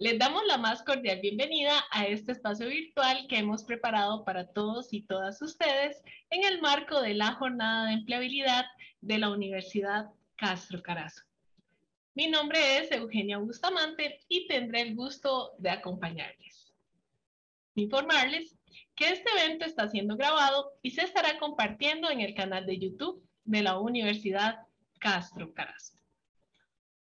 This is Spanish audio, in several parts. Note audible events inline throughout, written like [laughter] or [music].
Les damos la más cordial bienvenida a este espacio virtual que hemos preparado para todos y todas ustedes en el marco de la jornada de empleabilidad de la Universidad Castro Carazo. Mi nombre es Eugenia Bustamante y tendré el gusto de acompañarles. Informarles que este evento está siendo grabado y se estará compartiendo en el canal de YouTube de la Universidad Castro Carazo.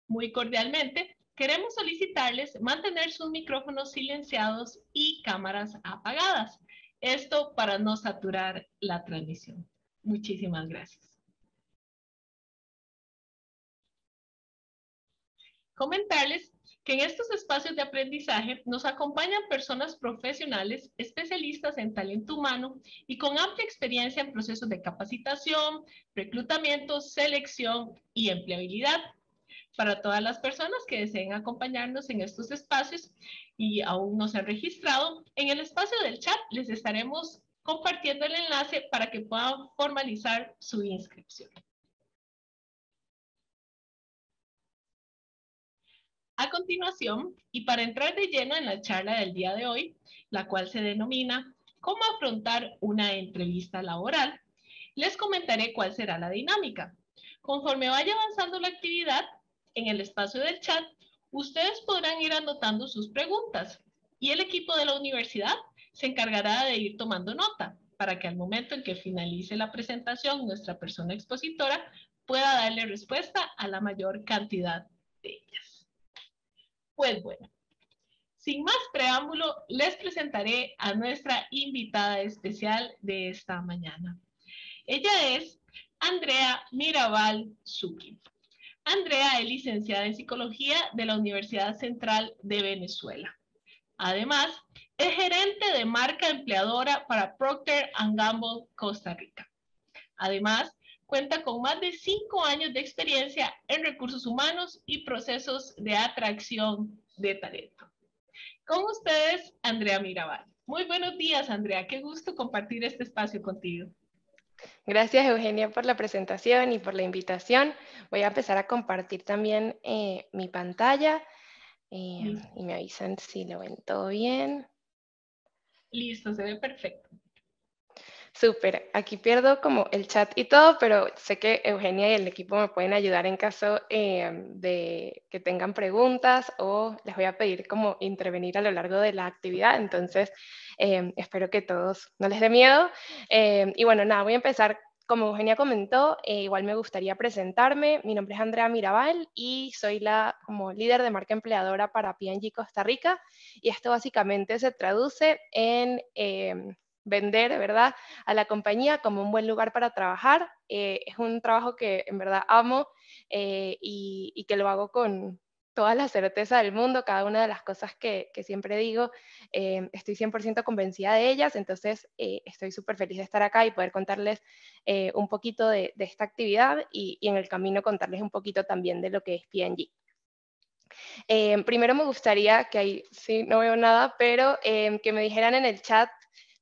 Muy cordialmente queremos solicitarles mantener sus micrófonos silenciados y cámaras apagadas. Esto para no saturar la transmisión. Muchísimas gracias. Comentarles que en estos espacios de aprendizaje nos acompañan personas profesionales, especialistas en talento humano y con amplia experiencia en procesos de capacitación, reclutamiento, selección y empleabilidad para todas las personas que deseen acompañarnos en estos espacios y aún no se han registrado. En el espacio del chat les estaremos compartiendo el enlace para que puedan formalizar su inscripción. A continuación, y para entrar de lleno en la charla del día de hoy, la cual se denomina ¿Cómo afrontar una entrevista laboral? Les comentaré cuál será la dinámica. Conforme vaya avanzando la actividad, en el espacio del chat, ustedes podrán ir anotando sus preguntas y el equipo de la universidad se encargará de ir tomando nota para que al momento en que finalice la presentación nuestra persona expositora pueda darle respuesta a la mayor cantidad de ellas. Pues bueno, sin más preámbulo, les presentaré a nuestra invitada especial de esta mañana. Ella es Andrea Mirabal Zucchi. Andrea es licenciada en Psicología de la Universidad Central de Venezuela. Además, es gerente de marca empleadora para Procter Gamble Costa Rica. Además, cuenta con más de cinco años de experiencia en recursos humanos y procesos de atracción de talento. Con ustedes, Andrea Mirabal. Muy buenos días, Andrea. Qué gusto compartir este espacio contigo. Gracias Eugenia por la presentación y por la invitación. Voy a empezar a compartir también eh, mi pantalla eh, y me avisan si lo ven todo bien. Listo, se ve perfecto. Súper, aquí pierdo como el chat y todo, pero sé que Eugenia y el equipo me pueden ayudar en caso em, de que tengan preguntas o les voy a pedir como intervenir a lo largo de la actividad, entonces em, espero que todos no les dé miedo. Em, y bueno, nada, voy a empezar. Como Eugenia comentó, eh, igual me gustaría presentarme. Mi nombre es Andrea Mirabal y soy la como líder de marca empleadora para P&G Costa Rica y esto básicamente se traduce en vender, ¿verdad? A la compañía como un buen lugar para trabajar. Eh, es un trabajo que en verdad amo eh, y, que lo hago con toda la certeza del mundo, cada una de las cosas que, siempre digo, eh, estoy 100% convencida de ellas, entonces estoy súper feliz de estar acá y poder contarles un poquito de, esta actividad y, en el camino contarles un poquito también de lo que es P&G. primero me gustaría que ahí sí no veo nada, pero que me dijeran en el chat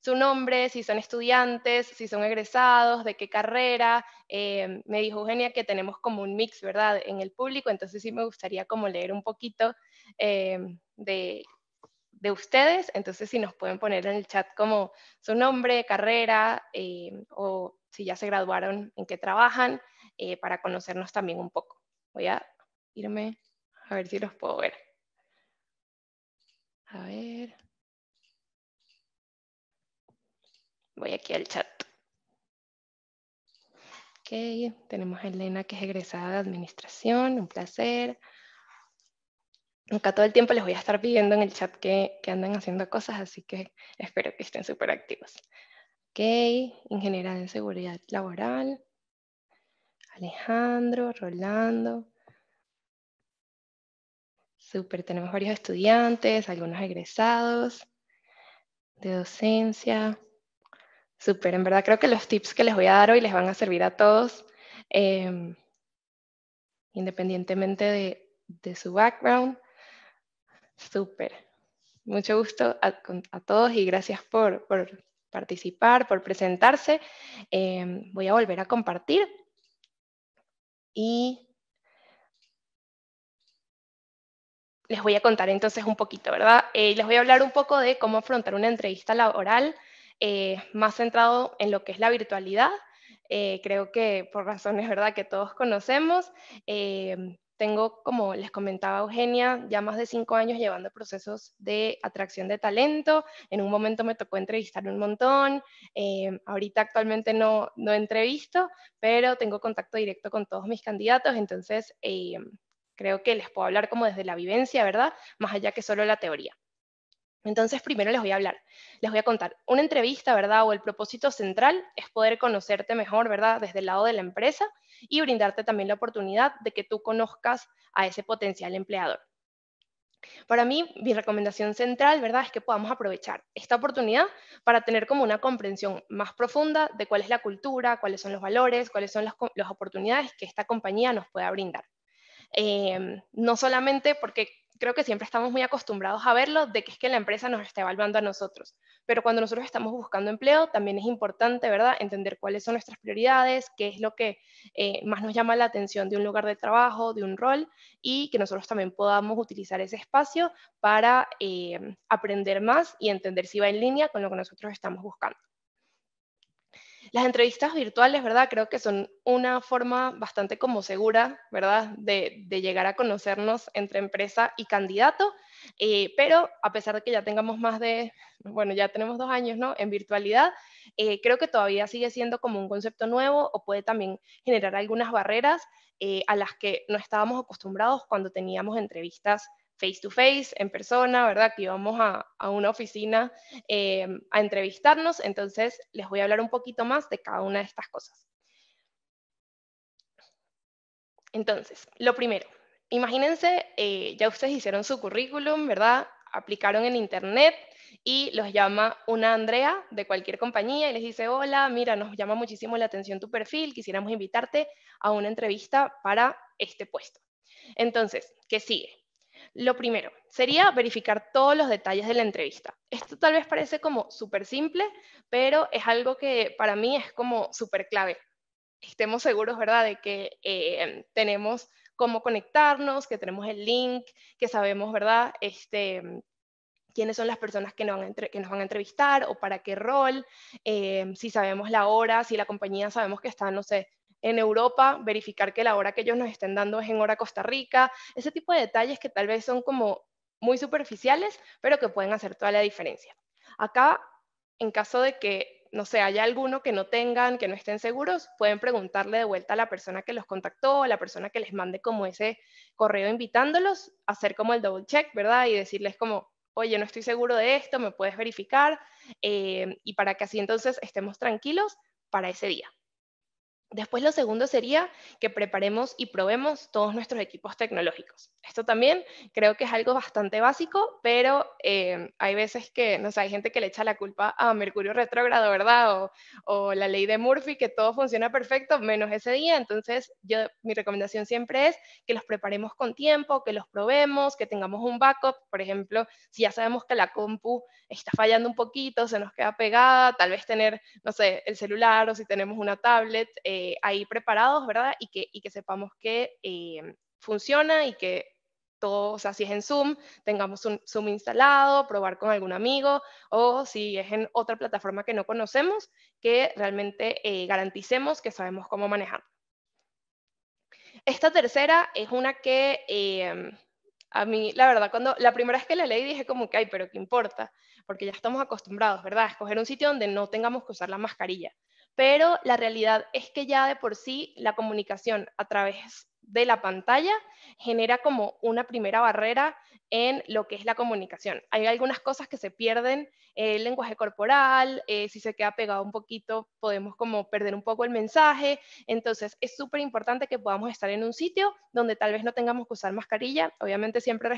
su nombre, si son estudiantes, si son egresados, de qué carrera. Eh, me dijo Eugenia que tenemos como un mix, ¿verdad?, en el público, entonces sí me gustaría como leer un poquito eh, de, ustedes, entonces si nos pueden poner en el chat como su nombre, carrera, eh, o si ya se graduaron, en qué trabajan, para conocernos también un poco. Voy a irme a ver si los puedo ver. A ver. Voy aquí al chat. Ok, tenemos a Elena que es egresada de administración, un placer. Nunca todo el tiempo les voy a estar pidiendo en el chat que, que andan haciendo cosas, así que espero que estén súper activos. Ok, ingeniera en seguridad laboral. Alejandro, Rolando. Súper, tenemos varios estudiantes, algunos egresados de docencia. Súper, en verdad creo que los tips que les voy a dar hoy les van a servir a todos, em, independientemente de, su background. Súper. Mucho gusto a, todos y gracias por, participar, por presentarse. Em, voy a volver a compartir. Y les voy a contar entonces un poquito, ¿verdad? Eh, les voy a hablar un poco de cómo afrontar una entrevista laboral eh, más centrado en lo que es la virtualidad. Eh, creo que por razones, ¿verdad?, que todos conocemos. Eh, tengo, como les comentaba Eugenia, ya más de cinco años llevando procesos de atracción de talento. En un momento me tocó entrevistar un montón. ahorita actualmente no, no entrevisto, pero tengo contacto directo con todos mis candidatos. Entonces, creo que les puedo hablar como desde la vivencia, ¿verdad? Más allá que solo la teoría. Entonces, primero les voy a hablar, les voy a contar. Una entrevista, ¿verdad? O el propósito central es poder conocerte mejor, ¿verdad? Desde el lado de la empresa y brindarte también la oportunidad de que tú conozcas a ese potencial empleador. Para mí, mi recomendación central, ¿verdad?, es que podamos aprovechar esta oportunidad para tener como una comprensión más profunda de cuál es la cultura, cuáles son los valores, cuáles son las, oportunidades que esta compañía nos pueda brindar. Em, no solamente porque creo que siempre estamos muy acostumbrados a verlo, de que es que la empresa nos está evaluando a nosotros. Pero cuando nosotros estamos buscando empleo, también es importante, ¿verdad?, entender cuáles son nuestras prioridades, qué es lo que eh, más nos llama la atención de un lugar de trabajo, de un rol, y que nosotros también podamos utilizar ese espacio para eh, aprender más y entender si va en línea con lo que nosotros estamos buscando. Las entrevistas virtuales, ¿verdad? Creo que son una forma bastante como segura, ¿verdad? De, de llegar a conocernos entre empresa y candidato, eh, pero a pesar de que ya tengamos más de, bueno, ya tenemos dos años, ¿no? En virtualidad, eh, creo que todavía sigue siendo como un concepto nuevo o puede también generar algunas barreras eh, a las que no estábamos acostumbrados cuando teníamos entrevistas face to face, en persona, ¿verdad? Que íbamos a, una oficina em, a entrevistarnos, entonces les voy a hablar un poquito más de cada una de estas cosas. Entonces, lo primero, imagínense, eh, ya ustedes hicieron su currículum, ¿verdad? Aplicaron en internet y los llama una Andrea de cualquier compañía y les dice, hola, mira, nos llama muchísimo la atención tu perfil, quisiéramos invitarte a una entrevista para este puesto. Entonces, ¿qué sigue? Lo primero sería verificar todos los detalles de la entrevista. Esto tal vez parece como súper simple, pero es algo que para mí es como súper clave. Estemos seguros, ¿verdad?, de que eh, tenemos cómo conectarnos, que tenemos el link, que sabemos, ¿verdad?, este, quiénes son las personas que nos van a, entrevistar o para qué rol, eh, si sabemos la hora, si la compañía sabemos que está, no sé, en Europa, verificar que la hora que ellos nos estén dando es en hora Costa Rica, ese tipo de detalles que tal vez son como muy superficiales, pero que pueden hacer toda la diferencia. Acá, en caso de que, no sé, haya alguno que no tengan, que no estén seguros, pueden preguntarle de vuelta a la persona que los contactó, a la persona que les mande como ese correo invitándolos, hacer como el double check, ¿verdad? Y decirles como, oye, no estoy seguro de esto, me puedes verificar, eh, y para que así entonces estemos tranquilos para ese día. Después lo segundo sería que preparemos y probemos todos nuestros equipos tecnológicos. Esto también creo que es algo bastante básico, pero eh, hay veces que, no sé, hay gente que le echa la culpa a Mercurio retrógrado, ¿verdad? O, la ley de Murphy, que todo funciona perfecto menos ese día. Entonces, yo, mi recomendación siempre es que los preparemos con tiempo, que los probemos, que tengamos un backup. Por ejemplo, si ya sabemos que la compu está fallando un poquito, se nos queda pegada, tal vez tener, no sé, el celular o si tenemos una tablet. Eh, eh, ahí preparados, ¿verdad? Y que, y que sepamos que eh, funciona y que todo, o sea, si es en Zoom, tengamos un Zoom instalado, probar con algún amigo, o si es en otra plataforma que no conocemos, que realmente eh, garanticemos que sabemos cómo manejar. Esta tercera es una que a mí, la verdad, cuando la primera vez que la leí dije como que, ay, pero qué importa, porque ya estamos acostumbrados, ¿verdad? A escoger un sitio donde no tengamos que usar la mascarilla pero la realidad es que ya de por sí la comunicación a través de la pantalla genera como una primera barrera en lo que es la comunicación. Hay algunas cosas que se pierden, el lenguaje corporal, eh, si se queda pegado un poquito podemos como perder un poco el mensaje, entonces es súper importante que podamos estar en un sitio donde tal vez no tengamos que usar mascarilla, obviamente siempre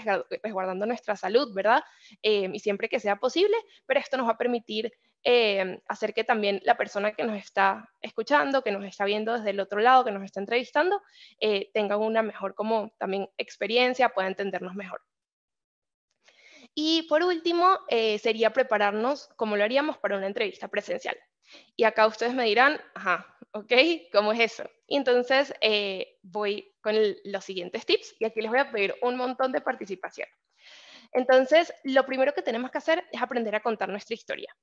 resguardando nuestra salud, ¿verdad? Eh, y siempre que sea posible, pero esto nos va a permitir eh, hacer que también la persona que nos está escuchando, que nos está viendo desde el otro lado, que nos está entrevistando, eh, tenga una mejor como también experiencia, pueda entendernos mejor. Y por último, eh, sería prepararnos como lo haríamos para una entrevista presencial. Y acá ustedes me dirán, ajá, ok, ¿cómo es eso? entonces voy con los siguientes tips y aquí les voy a pedir un montón de participación. Entonces, lo primero que tenemos que hacer es aprender a contar nuestra historia.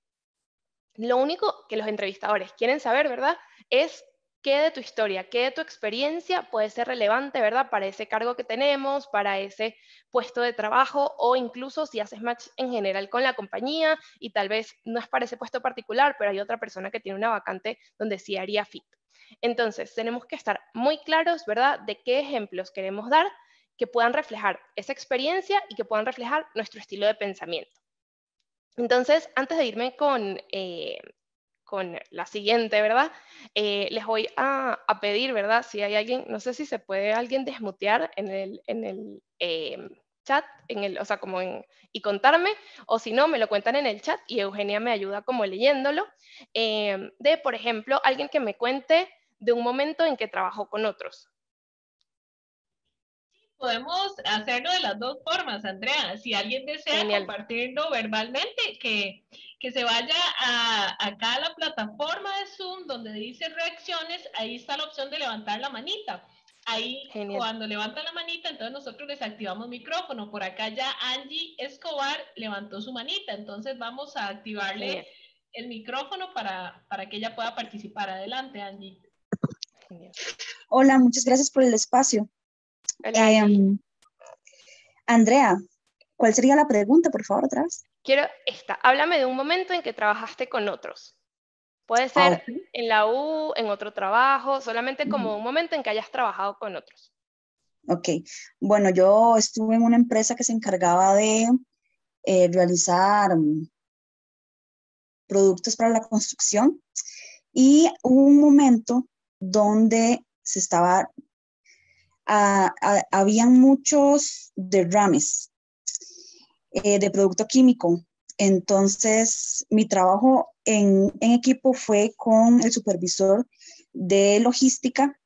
Lo único que los entrevistadores quieren saber, ¿verdad? Es qué de tu historia, qué de tu experiencia puede ser relevante, ¿verdad? Para ese cargo que tenemos, para ese puesto de trabajo o incluso si haces match en general con la compañía y tal vez no es para ese puesto particular, pero hay otra persona que tiene una vacante donde sí haría fit. Entonces, tenemos que estar muy claros, ¿verdad? De qué ejemplos queremos dar que puedan reflejar esa experiencia y que puedan reflejar nuestro estilo de pensamiento. Entonces, antes de irme con, eh, con la siguiente, ¿verdad? Eh, les voy a, a, pedir, ¿verdad? Si hay alguien, no sé si se puede alguien desmutear en el, en el eh, chat, en el, o sea, como en, y contarme, o si no, me lo cuentan en el chat y Eugenia me ayuda como leyéndolo, de, por ejemplo, alguien que me cuente de un momento en que trabajó con otros, podemos hacerlo de las dos formas, Andrea. Si alguien desea compartirlo verbalmente, que, que se vaya a, acá a la plataforma de Zoom donde dice reacciones, ahí está la opción de levantar la manita. Ahí cuando levanta la manita, entonces nosotros desactivamos activamos micrófono. Por acá ya Angie Escobar levantó su manita, entonces vamos a activarle el micrófono para, para que ella pueda participar. Adelante, Angie. Hola, muchas gracias por el espacio. Eh, um, Andrea, ¿cuál sería la pregunta, por favor, atrás? Quiero esta. Háblame de un momento en que trabajaste con otros. Puede ah, ser en la U, en otro trabajo, solamente como un momento en que hayas trabajado con otros. Ok. Bueno, yo estuve en una empresa que se encargaba de eh, realizar um, productos para la construcción y hubo un momento donde se estaba habían muchos derrames eh, de producto químico. Entonces, mi trabajo en, equipo fue con el supervisor de logística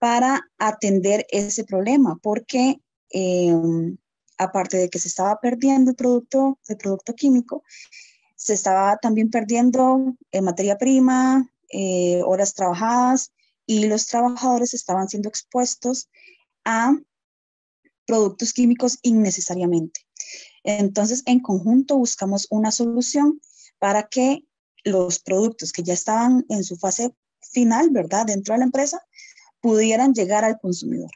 para atender ese problema, porque eh, aparte de que se estaba perdiendo el producto, producto químico, se estaba también perdiendo eh, materia prima, horas trabajadas, y los trabajadores estaban siendo expuestos a productos químicos innecesariamente. Entonces, en conjunto buscamos una solución para que los productos que ya estaban en su fase final, ¿verdad? Dentro de la empresa, pudieran llegar al consumidor.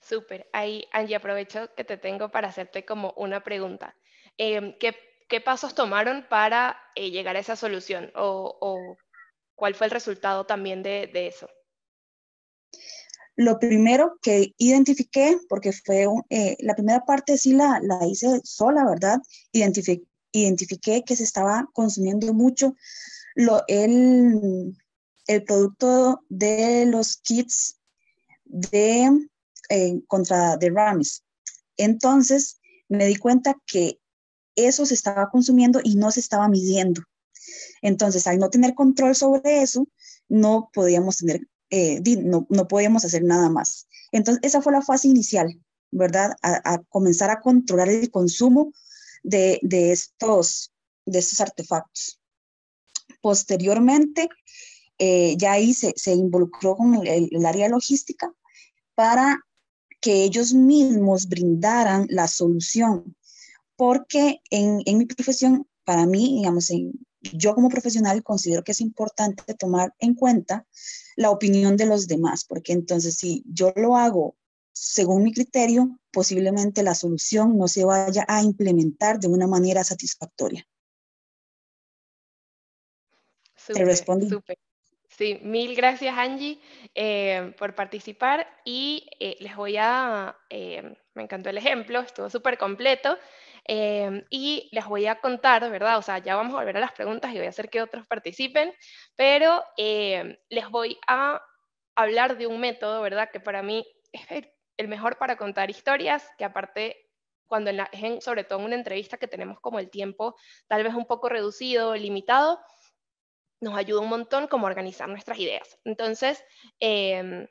Súper. Ahí, Angie, aprovecho que te tengo para hacerte como una pregunta. Em, ¿qué, pasos tomaron para eh, llegar a esa solución? O, o, ¿Cuál fue el resultado también de, eso? Lo primero que identifiqué, porque fue eh, la primera parte sí la, hice sola, ¿verdad? identifiqué que se estaba consumiendo mucho el, producto de los kits de eh, contra derrames. Entonces me di cuenta que eso se estaba consumiendo y no se estaba midiendo. Entonces, al no tener control sobre eso, no podíamos tener, eh, no, no podíamos hacer nada más. Entonces, esa fue la fase inicial, ¿verdad? A, comenzar a controlar el consumo de, de, estos, de estos artefactos. Posteriormente, eh, ya ahí se, se involucró con el, el área logística para que ellos mismos brindaran la solución, porque en, en mi profesión, para mí, digamos, en, yo como profesional considero que es importante tomar en cuenta la opinión de los demás, porque entonces si yo lo hago según mi criterio, posiblemente la solución no se vaya a implementar de una manera satisfactoria. Te Sí, mil gracias Angie eh, por participar y eh, les voy a, eh, me encantó el ejemplo, estuvo súper completo. Em, y les voy a contar, ¿verdad? O sea, ya vamos a volver a las preguntas y voy a hacer que otros participen, pero em, les voy a hablar de un método, ¿verdad? Que para mí es el mejor para contar historias, que aparte cuando en la, sobre todo en una entrevista que tenemos como el tiempo tal vez un poco reducido, limitado, nos ayuda un montón como organizar nuestras ideas. Entonces, em,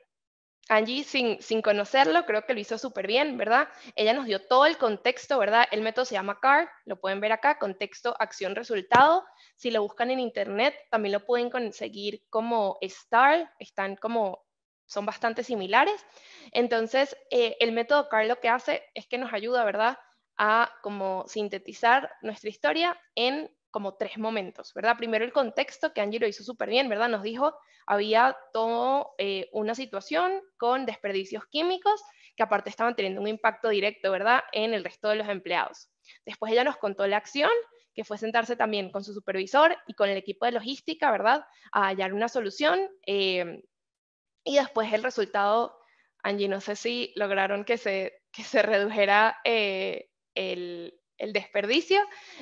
Angie, sin, conocerlo, creo que lo hizo súper bien, ¿verdad? Ella nos dio todo el contexto, ¿verdad? El método se llama CAR, lo pueden ver acá, contexto, acción, resultado. Si lo buscan en internet, también lo pueden conseguir como STAR, están como, son bastante similares. Entonces, eh, el método CAR lo que hace es que nos ayuda, ¿verdad? A como sintetizar nuestra historia en como tres momentos, ¿verdad? Primero el contexto, que Angie lo hizo súper bien, ¿verdad? Nos dijo, había toda eh, una situación con desperdicios químicos que aparte estaban teniendo un impacto directo, ¿verdad?, en el resto de los empleados. Después ella nos contó la acción, que fue sentarse también con su supervisor y con el equipo de logística, ¿verdad?, a hallar una solución. Em, y después el resultado, Angie, no sé si lograron que se, que se redujera eh, el, el desperdicio,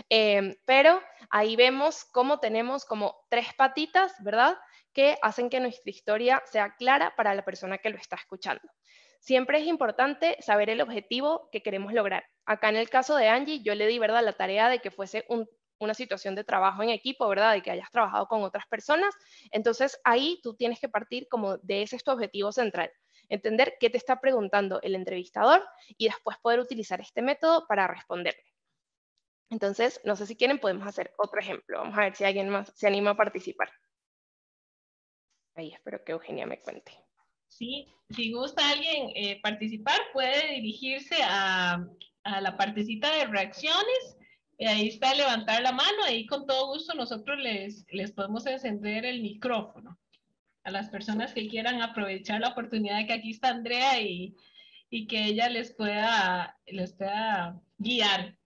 em, pero ahí vemos cómo tenemos como tres patitas, ¿verdad? Que hacen que nuestra historia sea clara para la persona que lo está escuchando. Siempre es importante saber el objetivo que queremos lograr. Acá en el caso de Angie, yo le di, ¿verdad?, la tarea de que fuese una situación de trabajo en equipo, ¿verdad? De que hayas trabajado con otras personas. Entonces ahí tú tienes que partir como de ese objetivo central. Entender qué te está preguntando el entrevistador y después poder utilizar este método para responderle. Entonces, no sé si quieren, podemos hacer otro ejemplo. Vamos a ver si alguien más se anima a participar. Ahí espero que Eugenia me cuente. Sí, si gusta alguien eh, participar, puede dirigirse a, a, la partecita de reacciones. Y ahí está levantar la mano, ahí con todo gusto nosotros les, les podemos encender el micrófono. A las personas que quieran aprovechar la oportunidad de que aquí está Andrea y, que ella les pueda, les pueda guiar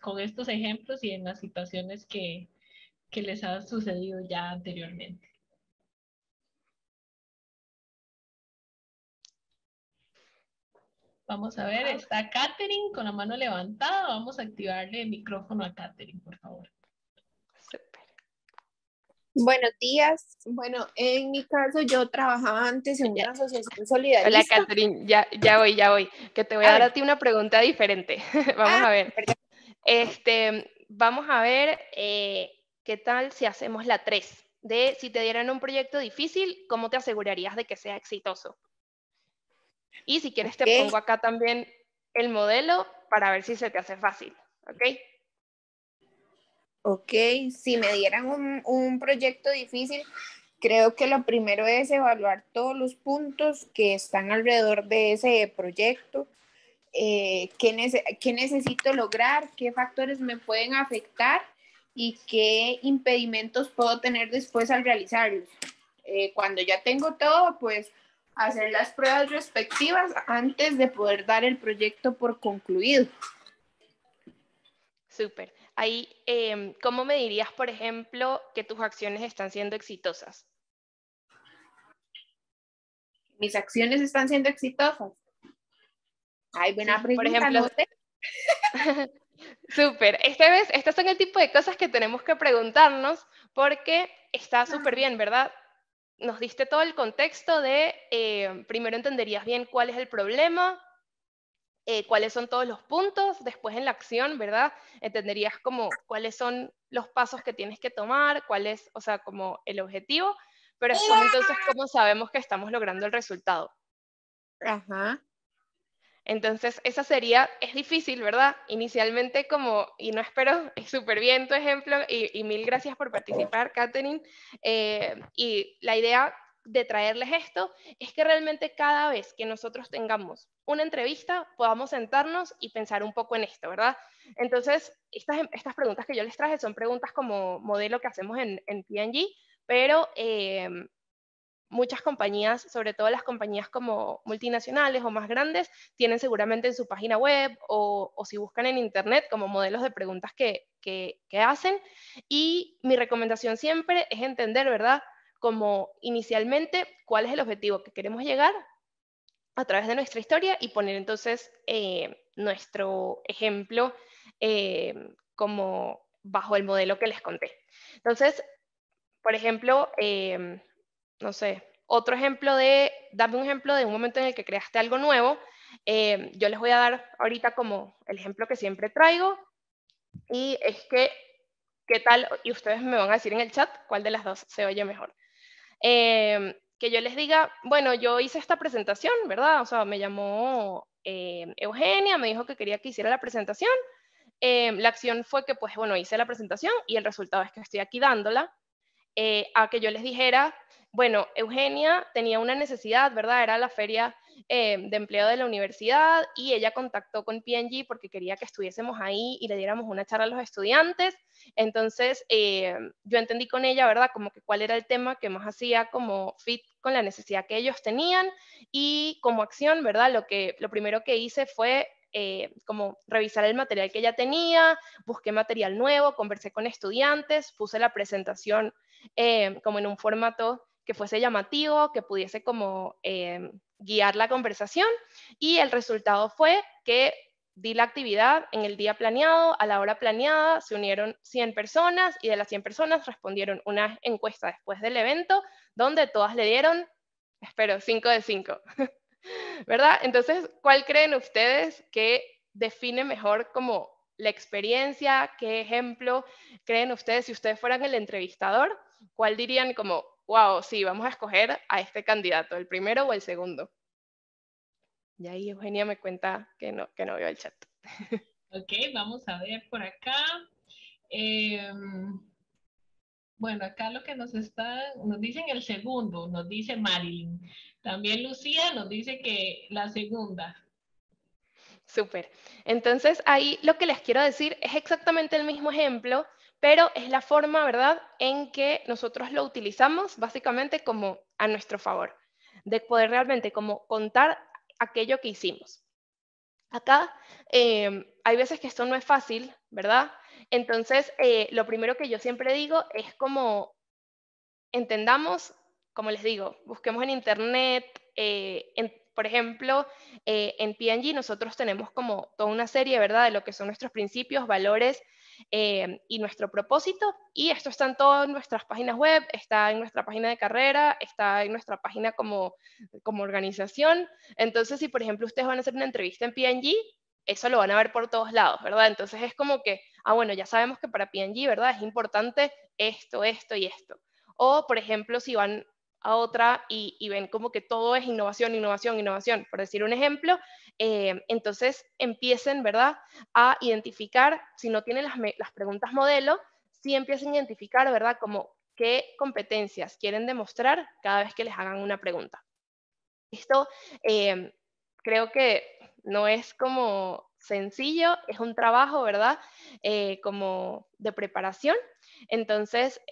con estos ejemplos y en las situaciones que, que les ha sucedido ya anteriormente. Vamos a ver, ah. está Katherine con la mano levantada. Vamos a activarle el micrófono a Katherine, por favor. Buenos días. Bueno, en mi caso yo trabajaba antes en una asociación solidaria. Hola, Catherine. Ya, ya voy, ya voy. Que te voy a, dar a ti una pregunta diferente. [laughs] vamos ah, a ver. Este, vamos a ver eh, qué tal si hacemos la 3 de si te dieran un proyecto difícil, ¿cómo te asegurarías de que sea exitoso? Y si quieres te pongo acá también el modelo para ver si se te hace fácil, ¿ok? Ok, si me dieran un, proyecto difícil, creo que lo primero es evaluar todos los puntos que están alrededor de ese proyecto, eh, qué, necesito lograr, qué factores me pueden afectar y qué impedimentos puedo tener después al realizarlos. Eh, cuando ya tengo todo, pues hacer las pruebas respectivas antes de poder dar el proyecto por concluido. Súper. Ahí, em, ¿cómo me dirías, por ejemplo, que tus acciones están siendo exitosas? Mis acciones están siendo exitosas. Ay, buena pregunta. Por ejemplo, [laughs] Súper. Esta vez, estas son el tipo de cosas que tenemos que preguntarnos porque está súper bien, ¿verdad? Nos diste todo el contexto de, eh, primero entenderías bien cuál es el problema, eh, cuáles son todos los puntos, después en la acción, ¿verdad? Entenderías como cuáles son los pasos que tienes que tomar, cuál es, o sea, como el objetivo, pero entonces cómo sabemos que estamos logrando el resultado. Ajá. Entonces, esa sería, es difícil, ¿verdad? Inicialmente como, y no espero, es súper bien tu ejemplo y, mil gracias por participar, Katherine. Eh, y la idea de traerles esto es que realmente cada vez que nosotros tengamos una entrevista podamos sentarnos y pensar un poco en esto, ¿verdad? Entonces, estas, estas preguntas que yo les traje son preguntas como modelo que hacemos en, en PNG, pero em, muchas compañías, sobre todo las compañías como multinacionales o más grandes, tienen seguramente en su página web o, si buscan en internet como modelos de preguntas que, hacen. Y mi recomendación siempre es entender, ¿verdad? como inicialmente cuál es el objetivo que queremos llegar a través de nuestra historia y poner entonces eh, nuestro ejemplo eh, como bajo el modelo que les conté. Entonces, por ejemplo, eh, no sé, otro ejemplo de, dame un ejemplo de un momento en el que creaste algo nuevo. yo les voy a dar ahorita como el ejemplo que siempre traigo y es que, ¿qué tal? Y ustedes me van a decir en el chat cuál de las dos se oye mejor. Em, que yo les diga, bueno, yo hice esta presentación, ¿verdad? O sea, me llamó em, Eugenia, me dijo que quería que hiciera la presentación. Em, la acción fue que, pues, bueno, hice la presentación y el resultado es que estoy aquí dándola. Eh, a que yo les dijera, bueno, Eugenia tenía una necesidad, ¿verdad? Era la feria Em, de empleo de la universidad y ella contactó con PNG porque quería que estuviésemos ahí y le diéramos una charla a los estudiantes. Entonces em, yo entendí con ella, ¿verdad? Como que cuál era el tema que más hacía como fit con la necesidad que ellos tenían y como acción, ¿verdad? Lo, que, lo primero que hice fue eh, como revisar el material que ella tenía, busqué material nuevo, conversé con estudiantes, puse la presentación em, como en un formato que fuese llamativo, que pudiese como guiar la conversación y el resultado fue que di la actividad en el día planeado, a la hora planeada, se unieron 100 personas y de las 100 personas respondieron una encuesta después del evento donde todas le dieron, espero, 5 de 5. [laughs] ¿Verdad? Entonces, ¿cuál creen ustedes que define mejor como la experiencia? ¿Qué ejemplo creen ustedes si ustedes fueran el entrevistador? ¿Cuál dirían como wow, sí, vamos a escoger a este candidato, el primero o el segundo. Y ahí Eugenia me cuenta que no, que no vio el chat. [laughs] Ok, vamos a ver por acá. Em, bueno, acá lo que nos está, nos dicen el segundo, nos dice Marilyn. También Lucía nos dice que la segunda. Súper. Entonces ahí lo que les quiero decir es exactamente el mismo ejemplo pero es la forma, ¿verdad?, en que nosotros lo utilizamos básicamente como a nuestro favor, de poder realmente como contar aquello que hicimos. Acá em, hay veces que esto no es fácil, ¿verdad? Entonces, eh, lo primero que yo siempre digo es como entendamos, como les digo, busquemos en Internet, eh, por ejemplo, eh, en PNG nosotros tenemos como toda una serie, ¿verdad?, de lo que son nuestros principios, valores Em, y nuestro propósito. Y esto está en todas nuestras páginas web, está en nuestra página de carrera, está en nuestra página como, organización. Entonces, si por ejemplo ustedes van a hacer una entrevista en PNG, eso lo van a ver por todos lados, ¿verdad? Entonces es como que, ah, bueno, ya sabemos que para PNG, ¿verdad? Es importante esto, esto y esto. O, por ejemplo, si van a otra y, ven como que todo es innovación, innovación, innovación. Por decir un ejemplo, eh, entonces empiecen, ¿verdad?, a identificar, si no tienen las, preguntas modelo, sí empiecen a identificar, ¿verdad?, como qué competencias quieren demostrar cada vez que les hagan una pregunta. Esto eh, creo que no es como sencillo, es un trabajo, ¿verdad? Eh, como de preparación. Entonces,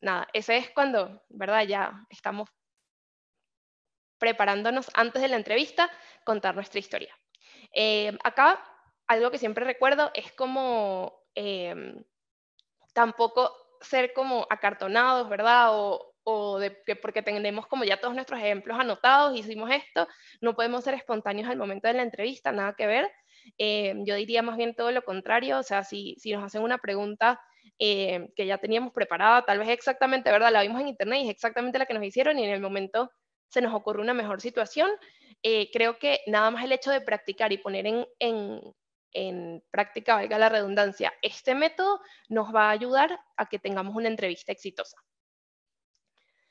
nada, ese es cuando, ¿verdad? Ya estamos preparándonos antes de la entrevista contar nuestra historia. Eh, acá, algo que siempre recuerdo es como eh, tampoco ser como acartonados, ¿verdad? O, porque tenemos como ya todos nuestros ejemplos anotados, hicimos esto, no podemos ser espontáneos al momento de la entrevista, nada que ver. Eh, yo diría más bien todo lo contrario, o sea, si, nos hacen una pregunta que ya teníamos preparada, tal vez exactamente, ¿verdad? La vimos en internet y es exactamente la que nos hicieron y en el momento se nos ocurre una mejor situación. Eh, creo que nada más el hecho de practicar y poner en, práctica, valga la redundancia, este método nos va a ayudar a que tengamos una entrevista exitosa.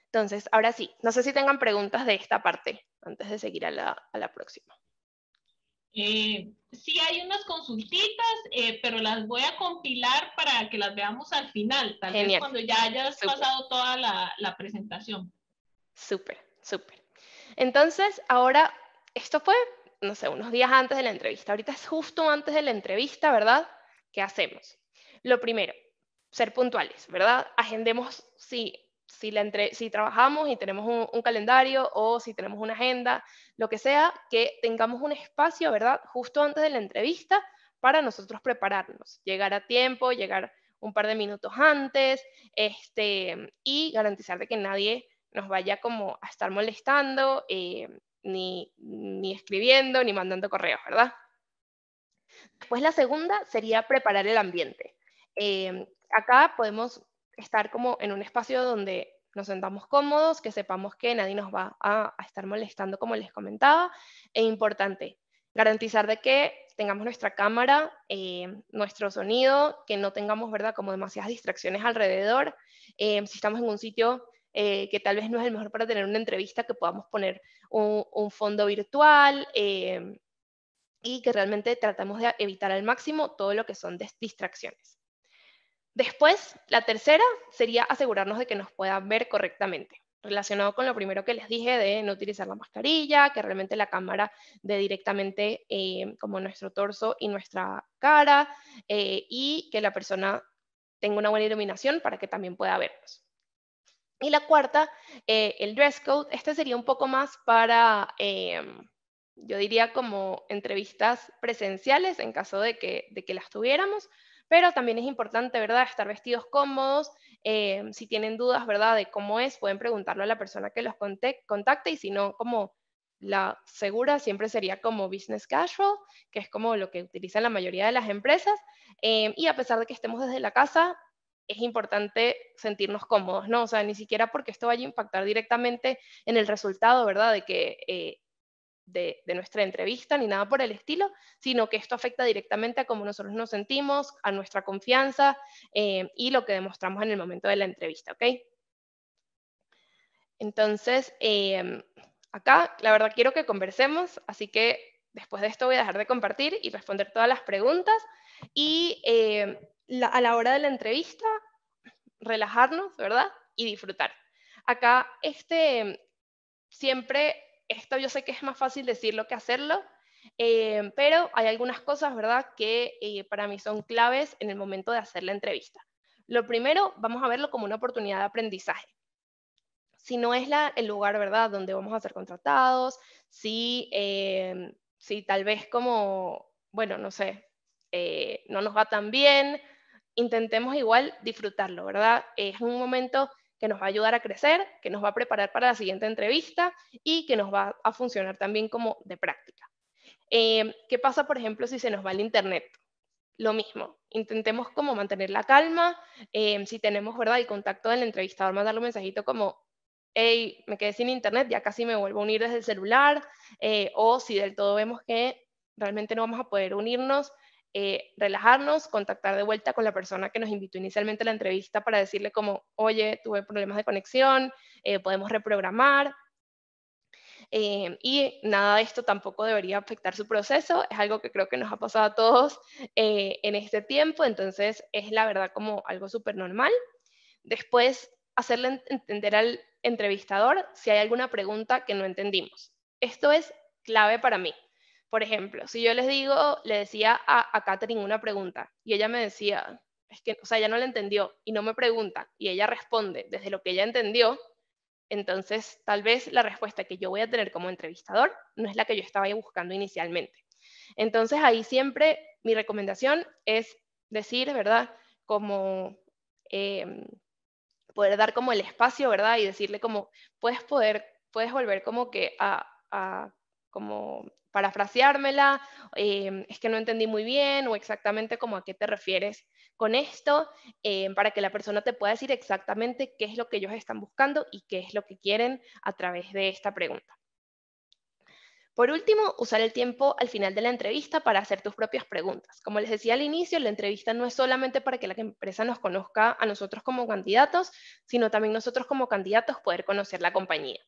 Entonces, ahora sí, no sé si tengan preguntas de esta parte antes de seguir a la, próxima. Eh, sí, hay unas consultitas, eh, pero las voy a compilar para que las veamos al final, tal vez cuando ya hayas pasado toda la, la presentación. Súper. Súper. Entonces, ahora, esto fue, no sé, unos días antes de la entrevista. Ahorita es justo antes de la entrevista, ¿verdad? ¿Qué hacemos? Lo primero, ser puntuales, ¿verdad? Agendemos si, si, la si trabajamos y tenemos un, un, calendario o si tenemos una agenda, lo que sea, que tengamos un espacio, ¿verdad? Justo antes de la entrevista para nosotros prepararnos, llegar a tiempo, llegar un par de minutos antes, este, y garantizar de que nadie nos vaya como a estar molestando, eh, ni, ni escribiendo, ni mandando correos, ¿verdad? Después la segunda sería preparar el ambiente. Eh, acá podemos estar como en un espacio donde nos sentamos cómodos, que sepamos que nadie nos va a, estar molestando, como les comentaba. E importante, garantizar de que tengamos nuestra cámara, eh, nuestro sonido, que no tengamos, ¿verdad?, como demasiadas distracciones alrededor. si estamos en un sitio eh, que tal vez no es el mejor para tener una entrevista, que podamos poner un, fondo virtual eh, y que realmente tratamos de evitar al máximo todo lo que son distracciones. Después, la tercera sería asegurarnos de que nos puedan ver correctamente relacionado con lo primero que les dije de no utilizar la mascarilla, que realmente la cámara de directamente eh, como nuestro torso y nuestra cara y que la persona tenga una buena iluminación para que también pueda vernos. Y la cuarta, eh, el dress code. Este sería un poco más para, em, yo diría, como entrevistas presenciales en caso de que, de que las tuviéramos. Pero también es importante, ¿verdad?, estar vestidos cómodos. Em, si tienen dudas, ¿verdad?, de cómo es, pueden preguntarlo a la persona que los contacte y si no, como la segura siempre sería como business casual, que es como lo que utilizan la mayoría de las empresas. Em, y a pesar de que estemos desde la casa, es importante sentirnos cómodos, ¿no? O sea, ni siquiera porque esto vaya a impactar directamente en el resultado, ¿verdad? De que... Eh, de, nuestra entrevista ni nada por el estilo, sino que esto afecta directamente a cómo nosotros nos sentimos, a nuestra confianza eh, y lo que demostramos en el momento de la entrevista, ¿ok? Entonces, em, acá la verdad quiero que conversemos, así que después de esto voy a dejar de compartir y responder todas las preguntas y em, a la hora de la entrevista relajarnos, ¿verdad? Y disfrutar. Acá, este, siempre, esto yo sé que es más fácil decirlo que hacerlo, eh, pero hay algunas cosas, ¿verdad?, que eh, para mí son claves en el momento de hacer la entrevista. Lo primero, vamos a verlo como una oportunidad de aprendizaje. Si no es el lugar, ¿verdad?, donde vamos a ser contratados, si, eh, si tal vez como, bueno, no sé, no nos va tan bien, intentemos igual disfrutarlo, ¿verdad? Es un momento que nos va a ayudar a crecer, que nos va a preparar para la siguiente entrevista y que nos va a funcionar también como de práctica. Em, ¿Qué pasa, por ejemplo, si se nos va el internet? Lo mismo, intentemos como mantener la calma, em, si tenemos, ¿verdad?, el contacto del entrevistador, mandarle un mensajito como, hey, me quedé sin internet, ya casi me vuelvo a unir desde el celular, eh, o si del todo vemos que realmente no vamos a poder unirnos, eh, relajarnos, contactar de vuelta con la persona que nos invitó inicialmente a la entrevista para decirle como, oye, tuve problemas de conexión, eh, podemos reprogramar. Eh, y nada de esto tampoco debería afectar su proceso, es algo que creo que nos ha pasado a todos en este tiempo, entonces es la verdad como algo súper normal. Después, hacerle entender al entrevistador si hay alguna pregunta que no entendimos. Esto es clave para mí por ejemplo, si yo les digo, le decía a, a Katherine una pregunta y ella me decía, es que, o sea, ella no la entendió y no me pregunta y ella responde desde lo que ella entendió, entonces tal vez la respuesta que yo voy a tener como entrevistador no es la que yo estaba buscando inicialmente. Entonces ahí siempre mi recomendación es decir, ¿verdad? Como em, poder dar como el espacio, ¿verdad? Y decirle como, puedes poder, puedes volver como que a como parafraseármela, em, es que no entendí muy bien o exactamente como a qué te refieres con esto, em, para que la persona te pueda decir exactamente qué es lo que ellos están buscando y qué es lo que quieren a través de esta pregunta. Por último, usar el tiempo al final de la entrevista para hacer tus propias preguntas. Como les decía al inicio, la entrevista no es solamente para que la empresa nos conozca a nosotros como candidatos, sino también nosotros como candidatos poder conocer la compañía.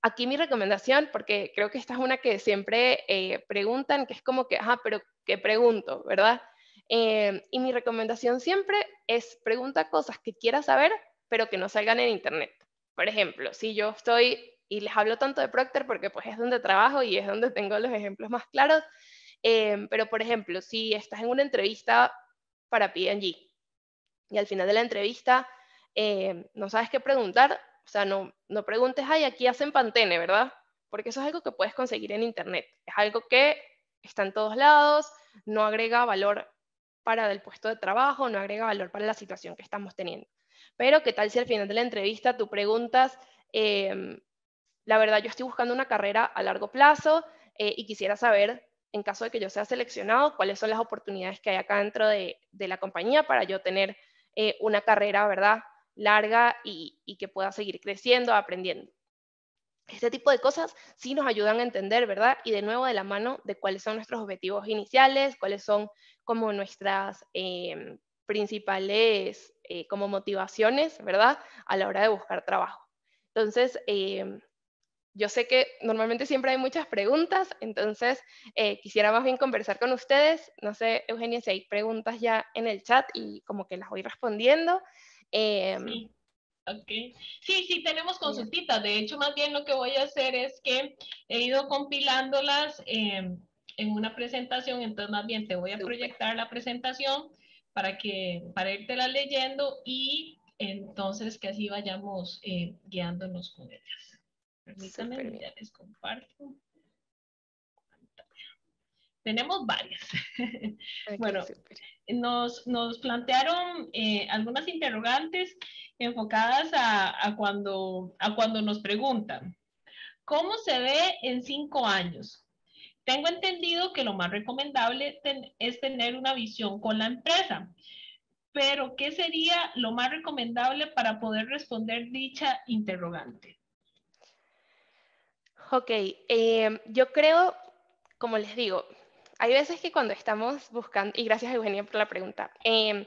Aquí mi recomendación, porque creo que esta es una que siempre eh, preguntan, que es como que, ajá, pero ¿qué pregunto, verdad? Eh, y mi recomendación siempre es pregunta cosas que quieras saber, pero que no salgan en internet. Por ejemplo, si yo estoy, y les hablo tanto de Procter porque pues es donde trabajo y es donde tengo los ejemplos más claros, eh, pero por ejemplo, si estás en una entrevista para P&G y al final de la entrevista no sabes qué preguntar, o sea, no, preguntes, ay, aquí hacen pantene, ¿verdad? Porque eso es algo que puedes conseguir en Internet. Es algo que está en todos lados, no agrega valor para el puesto de trabajo, no agrega valor para la situación que estamos teniendo. Pero, ¿qué tal si al final de la entrevista tú preguntas, em, la verdad, yo estoy buscando una carrera a largo plazo eh, y quisiera saber, en caso de que yo sea seleccionado, cuáles son las oportunidades que hay acá dentro de, la compañía para yo tener eh, una carrera, ¿verdad? larga y, que pueda seguir creciendo, aprendiendo. Este tipo de cosas sí nos ayudan a entender, ¿verdad? Y de nuevo de la mano de cuáles son nuestros objetivos iniciales, cuáles son como nuestras em, principales eh, como motivaciones, ¿verdad? A la hora de buscar trabajo. Entonces, em, yo sé que normalmente siempre hay muchas preguntas, entonces eh, quisiera más bien conversar con ustedes. No sé, Eugenia, si hay preguntas ya en el chat y como que las voy respondiendo. Em, sí. Okay. Sí, sí, tenemos consultitas. De hecho, más bien lo que voy a hacer es que he ido compilándolas em, en una presentación. Entonces, más bien te voy a proyectar la presentación para que para irte leyendo y entonces que así vayamos eh, guiándonos con ellas. Permítame, ya les comparto tenemos varias. [laughs] bueno, nos, plantearon eh, algunas interrogantes enfocadas a, cuando, a cuando nos preguntan, ¿cómo se ve en cinco años? Tengo entendido que lo más recomendable es tener una visión con la empresa, pero ¿qué sería lo más recomendable para poder responder dicha interrogante? Ok, eh, yo creo, como les digo, hay veces que cuando estamos buscando, y gracias Eugenia por la pregunta, em,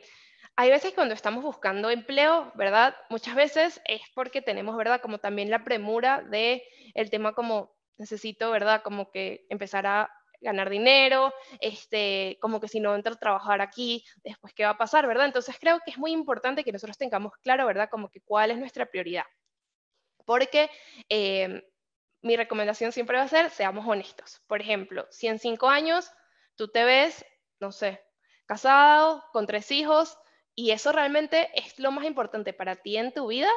hay veces cuando estamos buscando empleo, ¿verdad? Muchas veces es porque tenemos, ¿verdad? Como también la premura de el tema como necesito, ¿verdad? Como que empezar a ganar dinero, este, como que si no entro a trabajar aquí, después qué va a pasar, ¿verdad? Entonces creo que es muy importante que nosotros tengamos claro, ¿verdad? Como que cuál es nuestra prioridad. Porque em, mi recomendación siempre va a ser, seamos honestos. Por ejemplo, si en cinco años Tú te ves, no sé, casado, con tres hijos, y eso realmente es lo más importante para ti en tu vida.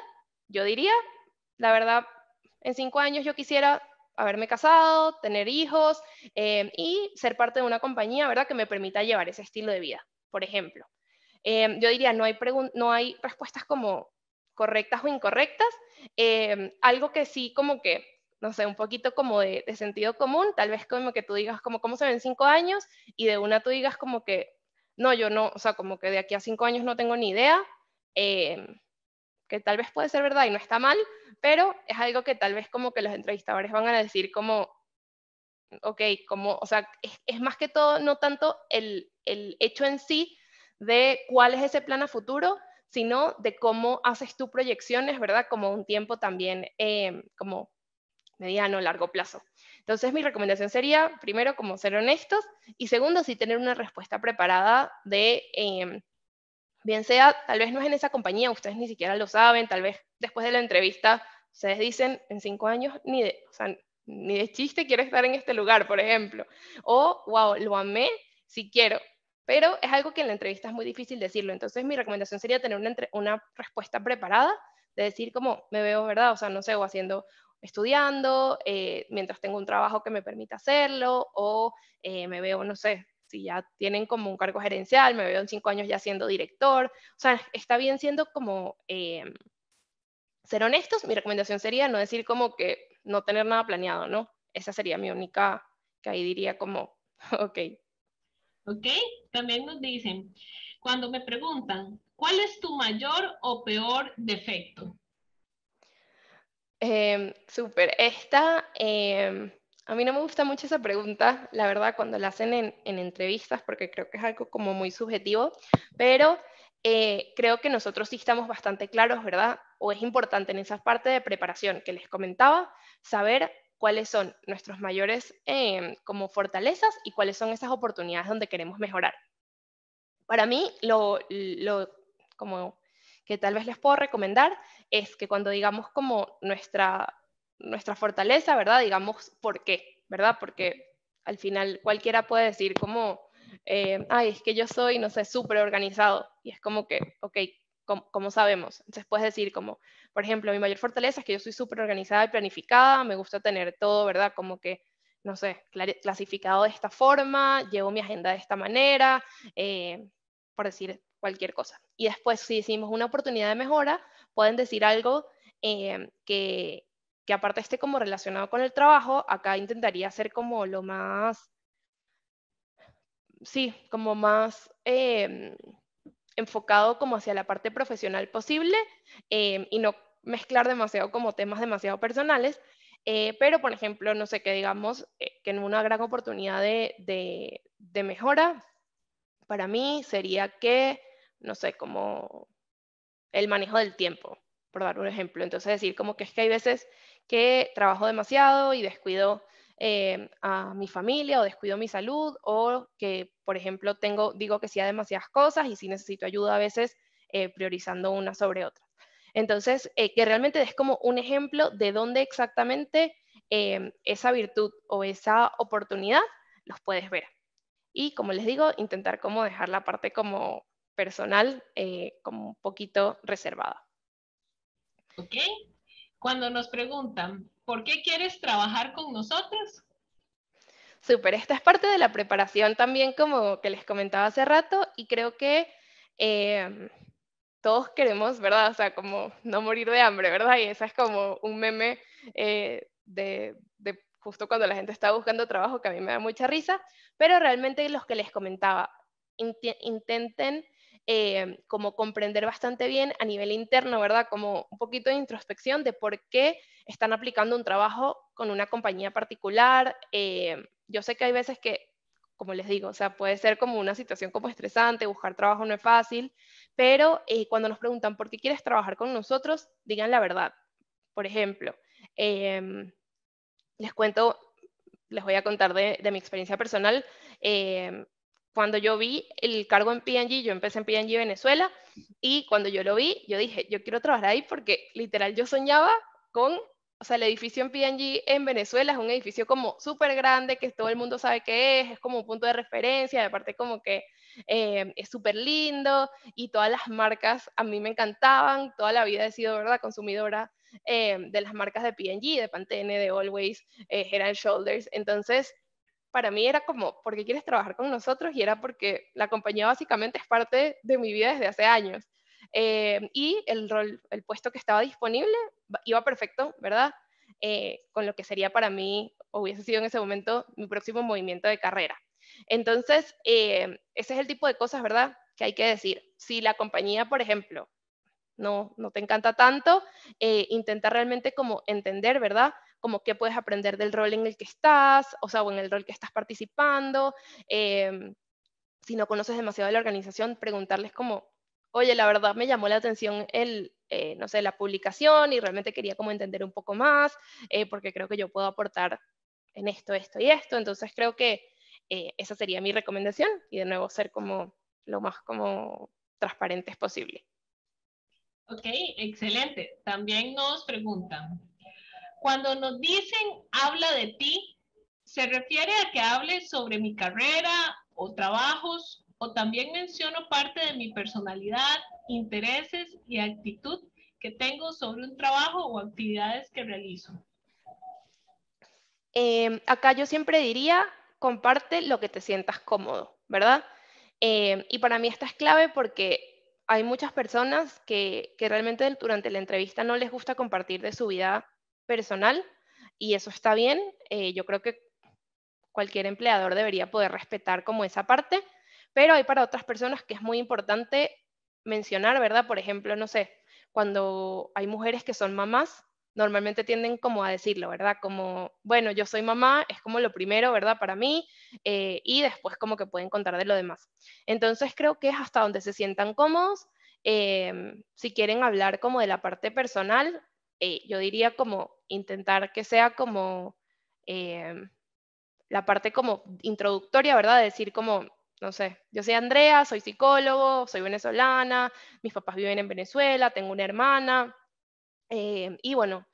Yo diría, la verdad, en cinco años yo quisiera haberme casado, tener hijos em, y ser parte de una compañía, ¿verdad? Que me permita llevar ese estilo de vida, por ejemplo. Em, yo diría, no hay, no hay respuestas como correctas o incorrectas. Em, algo que sí como que no sé, un poquito como de, sentido común, tal vez como que tú digas como cómo se ven cinco años y de una tú digas como que, no, yo no, o sea, como que de aquí a cinco años no tengo ni idea, em, que tal vez puede ser verdad y no está mal, pero es algo que tal vez como que los entrevistadores van a decir como, ok, como, o sea, es, más que todo, no tanto el, hecho en sí de cuál es ese plan a futuro, sino de cómo haces tus proyecciones, ¿verdad? Como un tiempo también, em, como mediano, largo plazo. Entonces mi recomendación sería, primero, como ser honestos y segundo, sí tener una respuesta preparada de, em, bien sea, tal vez no es en esa compañía, ustedes ni siquiera lo saben, tal vez después de la entrevista ustedes dicen, en cinco años ni de, ni de chiste quiero estar en este lugar, por ejemplo. O, wow, lo amé, si quiero. Pero es algo que en la entrevista es muy difícil decirlo. Entonces mi recomendación sería tener una, una respuesta preparada de decir como me veo, ¿verdad? O sea, no sé, o haciendo estudiando, eh, mientras tengo un trabajo que me permita hacerlo, o eh, me veo, no sé, si ya tienen como un cargo gerencial, me veo en cinco años ya siendo director. O sea, está bien siendo como eh, ser honestos. Mi recomendación sería no decir como que no tener nada planeado, ¿no? Esa sería mi única, que ahí diría como, [laughs] ok. Ok, también nos dicen, cuando me preguntan, ¿cuál es tu mayor o peor defecto? Eh, Súper. Esta, em, a mí no me gusta mucho esa pregunta, la verdad, cuando la hacen en, entrevistas, porque creo que es algo como muy subjetivo, pero eh, creo que nosotros sí estamos bastante claros, ¿verdad? O es importante en esa parte de preparación que les comentaba, saber cuáles son nuestros mayores em, como fortalezas y cuáles son esas oportunidades donde queremos mejorar. Para mí, lo, lo como que tal vez les puedo recomendar es que cuando digamos como nuestra, nuestra fortaleza, ¿verdad? Digamos por qué, ¿verdad? Porque al final cualquiera puede decir como, eh, ay, es que yo soy, no sé, súper organizado. Y es como que, ok, como, sabemos. Entonces puedes decir como, por ejemplo, mi mayor fortaleza es que yo soy súper organizada y planificada, me gusta tener todo, ¿verdad? Como que, no sé, clasificado de esta forma, llevo mi agenda de esta manera, eh, por decir cualquier cosa. Y después, si decimos una oportunidad de mejora, pueden decir algo eh, que, aparte esté como relacionado con el trabajo, acá intentaría ser como lo más, sí, como más eh, enfocado como hacia la parte profesional posible eh, y no mezclar demasiado como temas demasiado personales. pero, por ejemplo, no sé, qué digamos que en una gran oportunidad de mejora para mí sería que no sé, como el manejo del tiempo, por dar un ejemplo. Entonces decir como que es que hay veces que trabajo demasiado y descuido eh, a mi familia o descuido mi salud o que, por ejemplo, tengo, digo que sí a demasiadas cosas y sí necesito ayuda a veces eh, priorizando una sobre otra. Entonces, eh, que realmente es como un ejemplo de dónde exactamente esa virtud o esa oportunidad los puedes ver. Y como les digo, intentar como dejar la parte como personal eh, como un poquito reservada. Ok. Cuando nos preguntan, ¿por qué quieres trabajar con nosotros? Súper, esta es parte de la preparación también, como que les comentaba hace rato, y creo que eh, todos queremos, ¿verdad? O sea, como no morir de hambre, ¿verdad? Y esa es como un meme eh, de, de justo cuando la gente está buscando trabajo, que a mí me da mucha risa, pero realmente los que les comentaba, intenten eh, como comprender bastante bien a nivel interno, ¿verdad? Como un poquito de introspección de por qué están aplicando un trabajo con una compañía particular. Eh, yo sé que hay veces que, como les digo, o sea, puede ser como una situación como estresante, buscar trabajo no es fácil, pero eh, cuando nos preguntan por qué quieres trabajar con nosotros, digan la verdad. Por ejemplo, em, les cuento les voy a contar de, mi experiencia personal. Eh, cuando yo vi el cargo en PNG, yo empecé en PNG Venezuela, y cuando yo lo vi, yo dije, yo quiero trabajar ahí porque literal yo soñaba con, o sea, el edificio en PNG en Venezuela es un edificio como súper grande, que todo el mundo sabe qué es, es como un punto de referencia, de parte como que eh, es súper lindo, y todas las marcas a mí me encantaban, toda la vida he sido, ¿verdad?, consumidora eh, de las marcas de PNG, de Pantene, de Always, eh, Shoulders, entonces para mí era como, ¿por qué quieres trabajar con nosotros? Y era porque la compañía básicamente es parte de mi vida desde hace años. Eh, y el rol, el puesto que estaba disponible iba perfecto, ¿verdad? Eh, con lo que sería para mí, hubiese sido en ese momento, mi próximo movimiento de carrera. Entonces, eh, ese es el tipo de cosas, ¿verdad? Que hay que decir. Si la compañía, por ejemplo, no, no te encanta tanto, intenta realmente como entender, ¿verdad? como qué puedes aprender del rol en el que estás, o sea, o en el rol que estás participando. Em, si no conoces demasiado de la organización, preguntarles como, oye, la verdad me llamó la atención el, eh, no sé, la publicación y realmente quería como entender un poco más, eh, porque creo que yo puedo aportar en esto, esto y esto. Entonces creo que eh, esa sería mi recomendación y de nuevo ser como lo más como transparentes posible. Ok, excelente. También nos preguntan, cuando nos dicen habla de ti, se refiere a que hable sobre mi carrera o trabajos, o también menciono parte de mi personalidad, intereses y actitud que tengo sobre un trabajo o actividades que realizo. Em, acá yo siempre diría, comparte lo que te sientas cómodo, ¿verdad? Em, y para mí esta es clave porque hay muchas personas que, que, realmente durante la entrevista no les gusta compartir de su vida personal y eso está bien. Eh, yo creo que cualquier empleador debería poder respetar como esa parte, pero hay para otras personas que es muy importante mencionar, ¿verdad? Por ejemplo, no sé, cuando hay mujeres que son mamás, normalmente tienden como a decirlo, ¿verdad? Como, bueno, yo soy mamá, es como lo primero, ¿verdad? Para mí, eh, y después como que pueden contar de lo demás. Entonces creo que es hasta donde se sientan cómodos. Eh, si quieren hablar como de la parte personal, eh, yo diría como intentar que sea como em, la parte como introductoria, ¿verdad? decir como, no sé, yo soy Andrea, soy psicólogo, soy venezolana, mis papás viven en Venezuela, tengo una hermana, em, y bueno,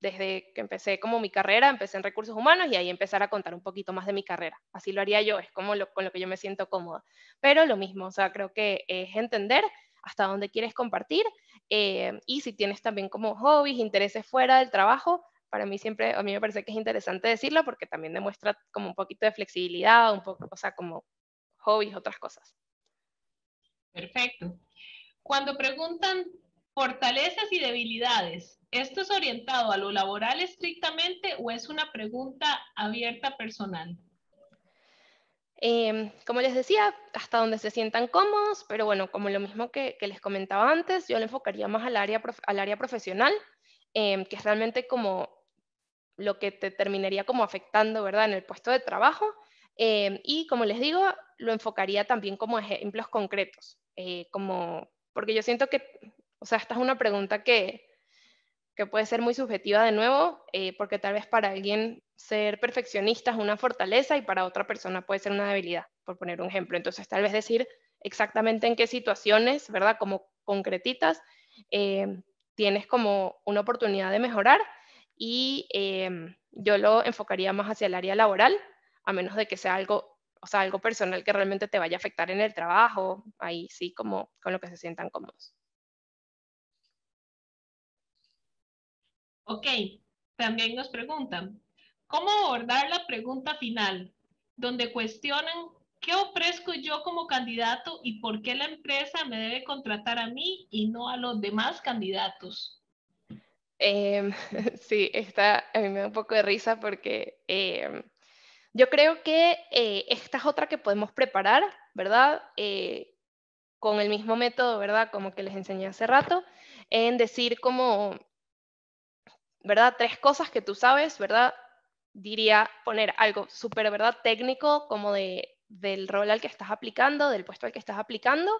desde que empecé como mi carrera, empecé en recursos humanos y ahí empezar a contar un poquito más de mi carrera. Así lo haría yo, es como con lo que yo me siento cómoda. Pero lo mismo, o sea, creo que es entender hasta dónde quieres compartir eh, y si tienes también como hobbies, intereses fuera del trabajo. Para mí siempre, a mí me parece que es interesante decirlo porque también demuestra como un poquito de flexibilidad, un poco, o sea, como hobbies, otras cosas. Perfecto. Cuando preguntan fortalezas y debilidades, ¿esto es orientado a lo laboral estrictamente o es una pregunta abierta personal? Em, como les decía, hasta donde se sientan cómodos, pero bueno, como lo mismo que, les comentaba antes, yo le enfocaría más al área, al área profesional, em, que es realmente como lo que te terminaría como afectando, ¿verdad?, en el puesto de trabajo. Em, y como les digo, lo enfocaría también como ejemplos concretos, eh, como, porque yo siento que, o sea, esta es una pregunta que, que puede ser muy subjetiva de nuevo, eh, porque tal vez para alguien ser perfeccionista es una fortaleza y para otra persona puede ser una debilidad, por poner un ejemplo. Entonces, tal vez decir exactamente en qué situaciones, ¿verdad? Como concretitas, eh, tienes como una oportunidad de mejorar y eh, yo lo enfocaría más hacia el área laboral, a menos de que sea algo, o sea, algo personal que realmente te vaya a afectar en el trabajo, ahí sí como con lo que se sientan cómodos. Ok, también nos preguntan, ¿cómo abordar la pregunta final? Donde cuestionan, ¿qué ofrezco yo como candidato y por qué la empresa me debe contratar a mí y no a los demás candidatos? Em, [laughs] sí, a mí me da un poco de risa porque em, yo creo que eh, esta es otra que podemos preparar, ¿verdad? Eh, con el mismo método, ¿verdad? Como que les enseñé hace rato, en decir cómo... ¿verdad? Tres cosas que tú sabes, ¿verdad? Diría poner algo súper, ¿verdad? Técnico, como de, del rol al que estás aplicando, del puesto al que estás aplicando.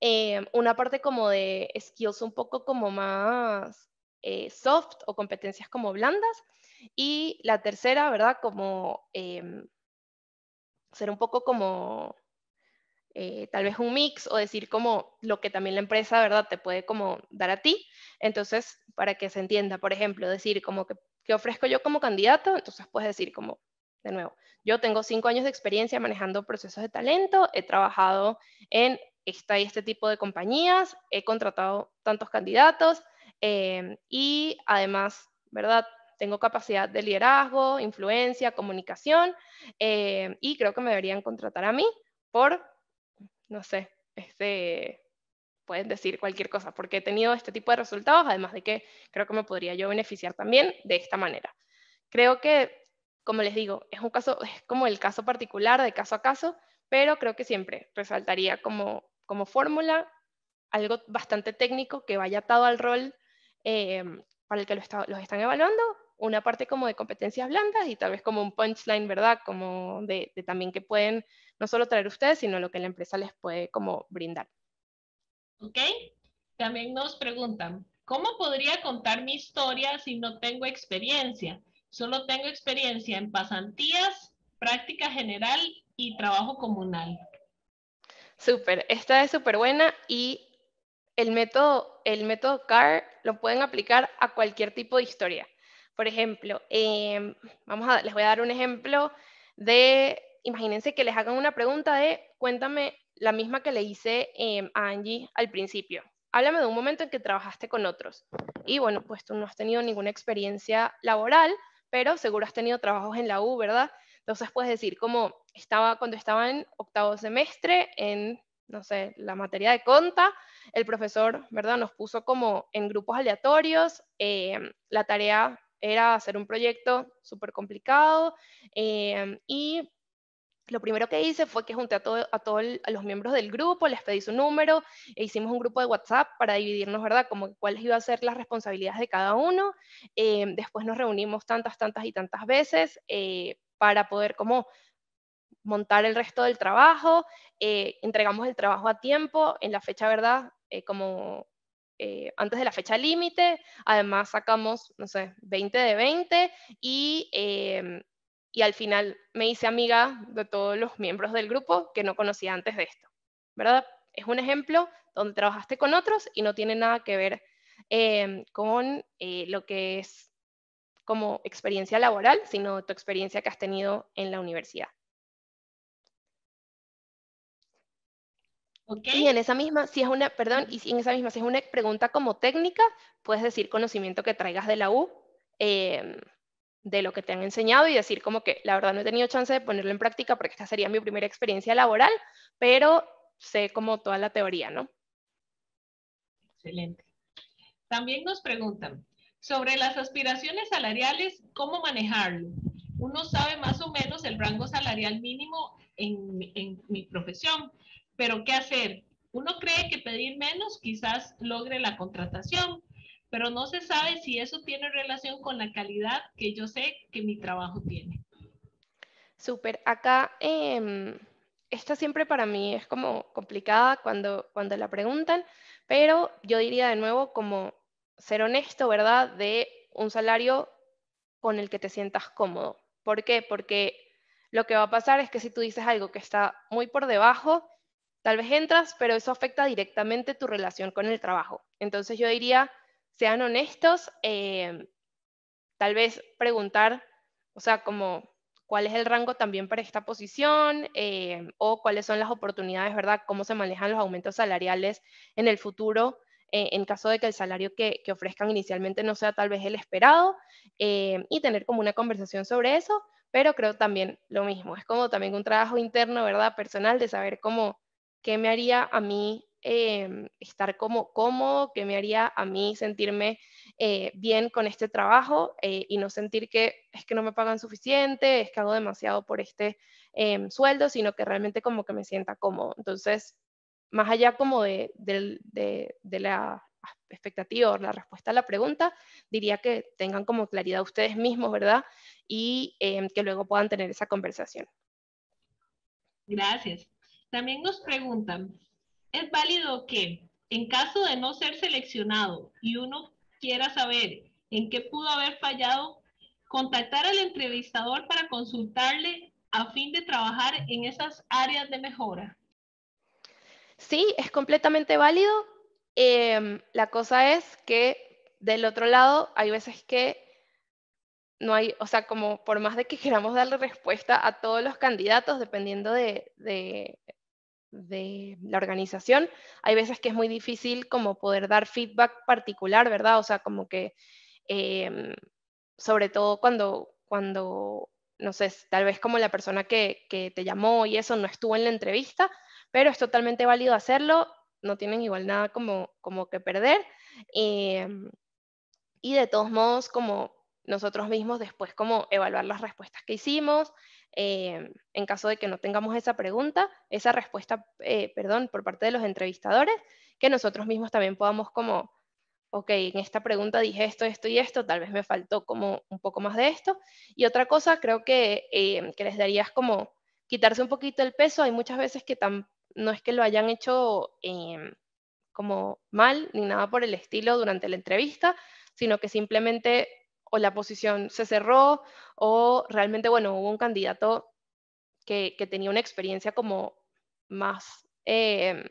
Eh, una parte como de skills un poco como más eh, soft o competencias como blandas. Y la tercera, ¿verdad? Como em, ser un poco como eh, tal vez un mix o decir como lo que también la empresa, ¿verdad? Te puede como dar a ti. Entonces, para que se entienda, por ejemplo, decir como que, ¿qué ofrezco yo como candidato? Entonces puedes decir como, de nuevo, yo tengo cinco años de experiencia manejando procesos de talento, he trabajado en esta y este tipo de compañías, he contratado tantos candidatos em, y además, ¿verdad? Tengo capacidad de liderazgo, influencia, comunicación em, y creo que me deberían contratar a mí por no sé, este, pueden decir cualquier cosa, porque he tenido este tipo de resultados, además de que creo que me podría yo beneficiar también de esta manera. Creo que, como les digo, es un caso, es como el caso particular de caso a caso, pero creo que siempre resaltaría como, fórmula algo bastante técnico que vaya atado al rol eh, para el que los están evaluando, una parte como de competencias blandas y tal vez como un punchline, ¿verdad? Como de también que pueden no solo traer ustedes, sino lo que la empresa les puede como brindar. Ok, también nos preguntan, ¿cómo podría contar mi historia si no tengo experiencia? Solo tengo experiencia en pasantías, práctica general y trabajo comunal. Súper, esta es súper buena y el método, el método CAR lo pueden aplicar a cualquier tipo de historia. Por ejemplo, em, vamos a, les voy a dar un ejemplo de imagínense que les hagan una pregunta de, cuéntame la misma que le hice em, a Angie al principio. Háblame de un momento en que trabajaste con otros. Y bueno, pues tú no has tenido ninguna experiencia laboral, pero seguro has tenido trabajos en la U, ¿verdad? Entonces puedes decir como estaba cuando estaba en octavo semestre en no sé, la materia de conta, el profesor, ¿verdad? Nos puso como en grupos aleatorios, em, la tarea era hacer un proyecto súper complicado em, y lo primero que hice fue que junté a, todo, a todos los miembros del grupo, les pedí su número e hicimos un grupo de WhatsApp para dividirnos, ¿verdad? Como cuáles iban a ser las responsabilidades de cada uno. Em, después nos reunimos tantas, tantas y tantas veces eh, para poder como montar el resto del trabajo. Eh, entregamos el trabajo a tiempo, en la fecha, ¿verdad? Eh, como antes de la fecha límite. Además, sacamos, no sé, 20 de 20 y em, y al final me hice amiga de todos los miembros del grupo que no conocía antes de esto, ¿verdad? Es un ejemplo donde trabajaste con otros y no tiene nada que ver em, con eh, lo que es como experiencia laboral, sino tu experiencia que has tenido en la universidad. Okay. Y en esa misma, si es una, perdón, y en esa misma, si es una pregunta como técnica, puedes decir conocimiento que traigas de la U, eh, de lo que te han enseñado y decir como que la verdad no he tenido chance de ponerlo en práctica porque esta sería mi primera experiencia laboral, pero sé como toda la teoría, ¿no? Excelente. También nos preguntan sobre las aspiraciones salariales, ¿cómo manejarlo? Uno sabe más o menos el rango salarial mínimo en, en mi profesión, pero ¿qué hacer? Uno cree que pedir menos quizás logre la contratación, pero no se sabe si eso tiene relación con la calidad que yo sé que mi trabajo tiene. Súper, acá em, esta siempre para mí es como complicada cuando, cuando la preguntan, pero yo diría de nuevo como ser honesto, ¿verdad? De un salario con el que te sientas cómodo. ¿Por qué? Porque lo que va a pasar es que si tú dices algo que está muy por debajo, tal vez entras, pero eso afecta directamente tu relación con el trabajo. Entonces yo diría, sean honestos, eh, tal vez preguntar, o sea, como cuál es el rango también para esta posición eh, o cuáles son las oportunidades, ¿verdad? Cómo se manejan los aumentos salariales en el futuro eh, en caso de que el salario que, que, ofrezcan inicialmente no sea tal vez el esperado y tener como una conversación sobre eso, pero creo también lo mismo, es como también un trabajo interno, ¿verdad? Personal de saber cómo, qué me haría a mí Em, estar como cómodo, que me haría a mí sentirme eh, bien con este trabajo eh, y no sentir que es que no me pagan suficiente, es que hago demasiado por este em, sueldo, sino que realmente como que me sienta cómodo. Entonces, más allá como de, de, de la expectativa o la respuesta a la pregunta, diría que tengan como claridad ustedes mismos, ¿verdad? Y em, que luego puedan tener esa conversación. Gracias. También nos preguntan, es válido que, en caso de no ser seleccionado y uno quiera saber en qué pudo haber fallado, contactar al entrevistador para consultarle a fin de trabajar en esas áreas de mejora. Sí, es completamente válido. Em, la cosa es que del otro lado hay veces que no hay, o sea, como por más de que queramos darle respuesta a todos los candidatos, dependiendo de de la organización. Hay veces que es muy difícil como poder dar feedback particular, ¿verdad? O sea, como que, em, sobre todo cuando, cuando, no sé, tal vez como la persona que, te llamó y eso no estuvo en la entrevista, pero es totalmente válido hacerlo, no tienen igual nada como, como que perder. Em, y de todos modos, como nosotros mismos después, como evaluar las respuestas que hicimos, eh, en caso de que no tengamos esa pregunta, esa respuesta, eh, perdón, por parte de los entrevistadores, que nosotros mismos también podamos como, ok, en esta pregunta dije esto, esto y esto, tal vez me faltó como un poco más de esto. Y otra cosa, creo que, eh, que les darías como quitarse un poquito el peso, hay muchas veces que tan, no es que lo hayan hecho em, como mal ni nada por el estilo durante la entrevista, sino que simplemente o la posición se cerró o realmente, bueno, hubo un candidato que, tenía una experiencia como más eh,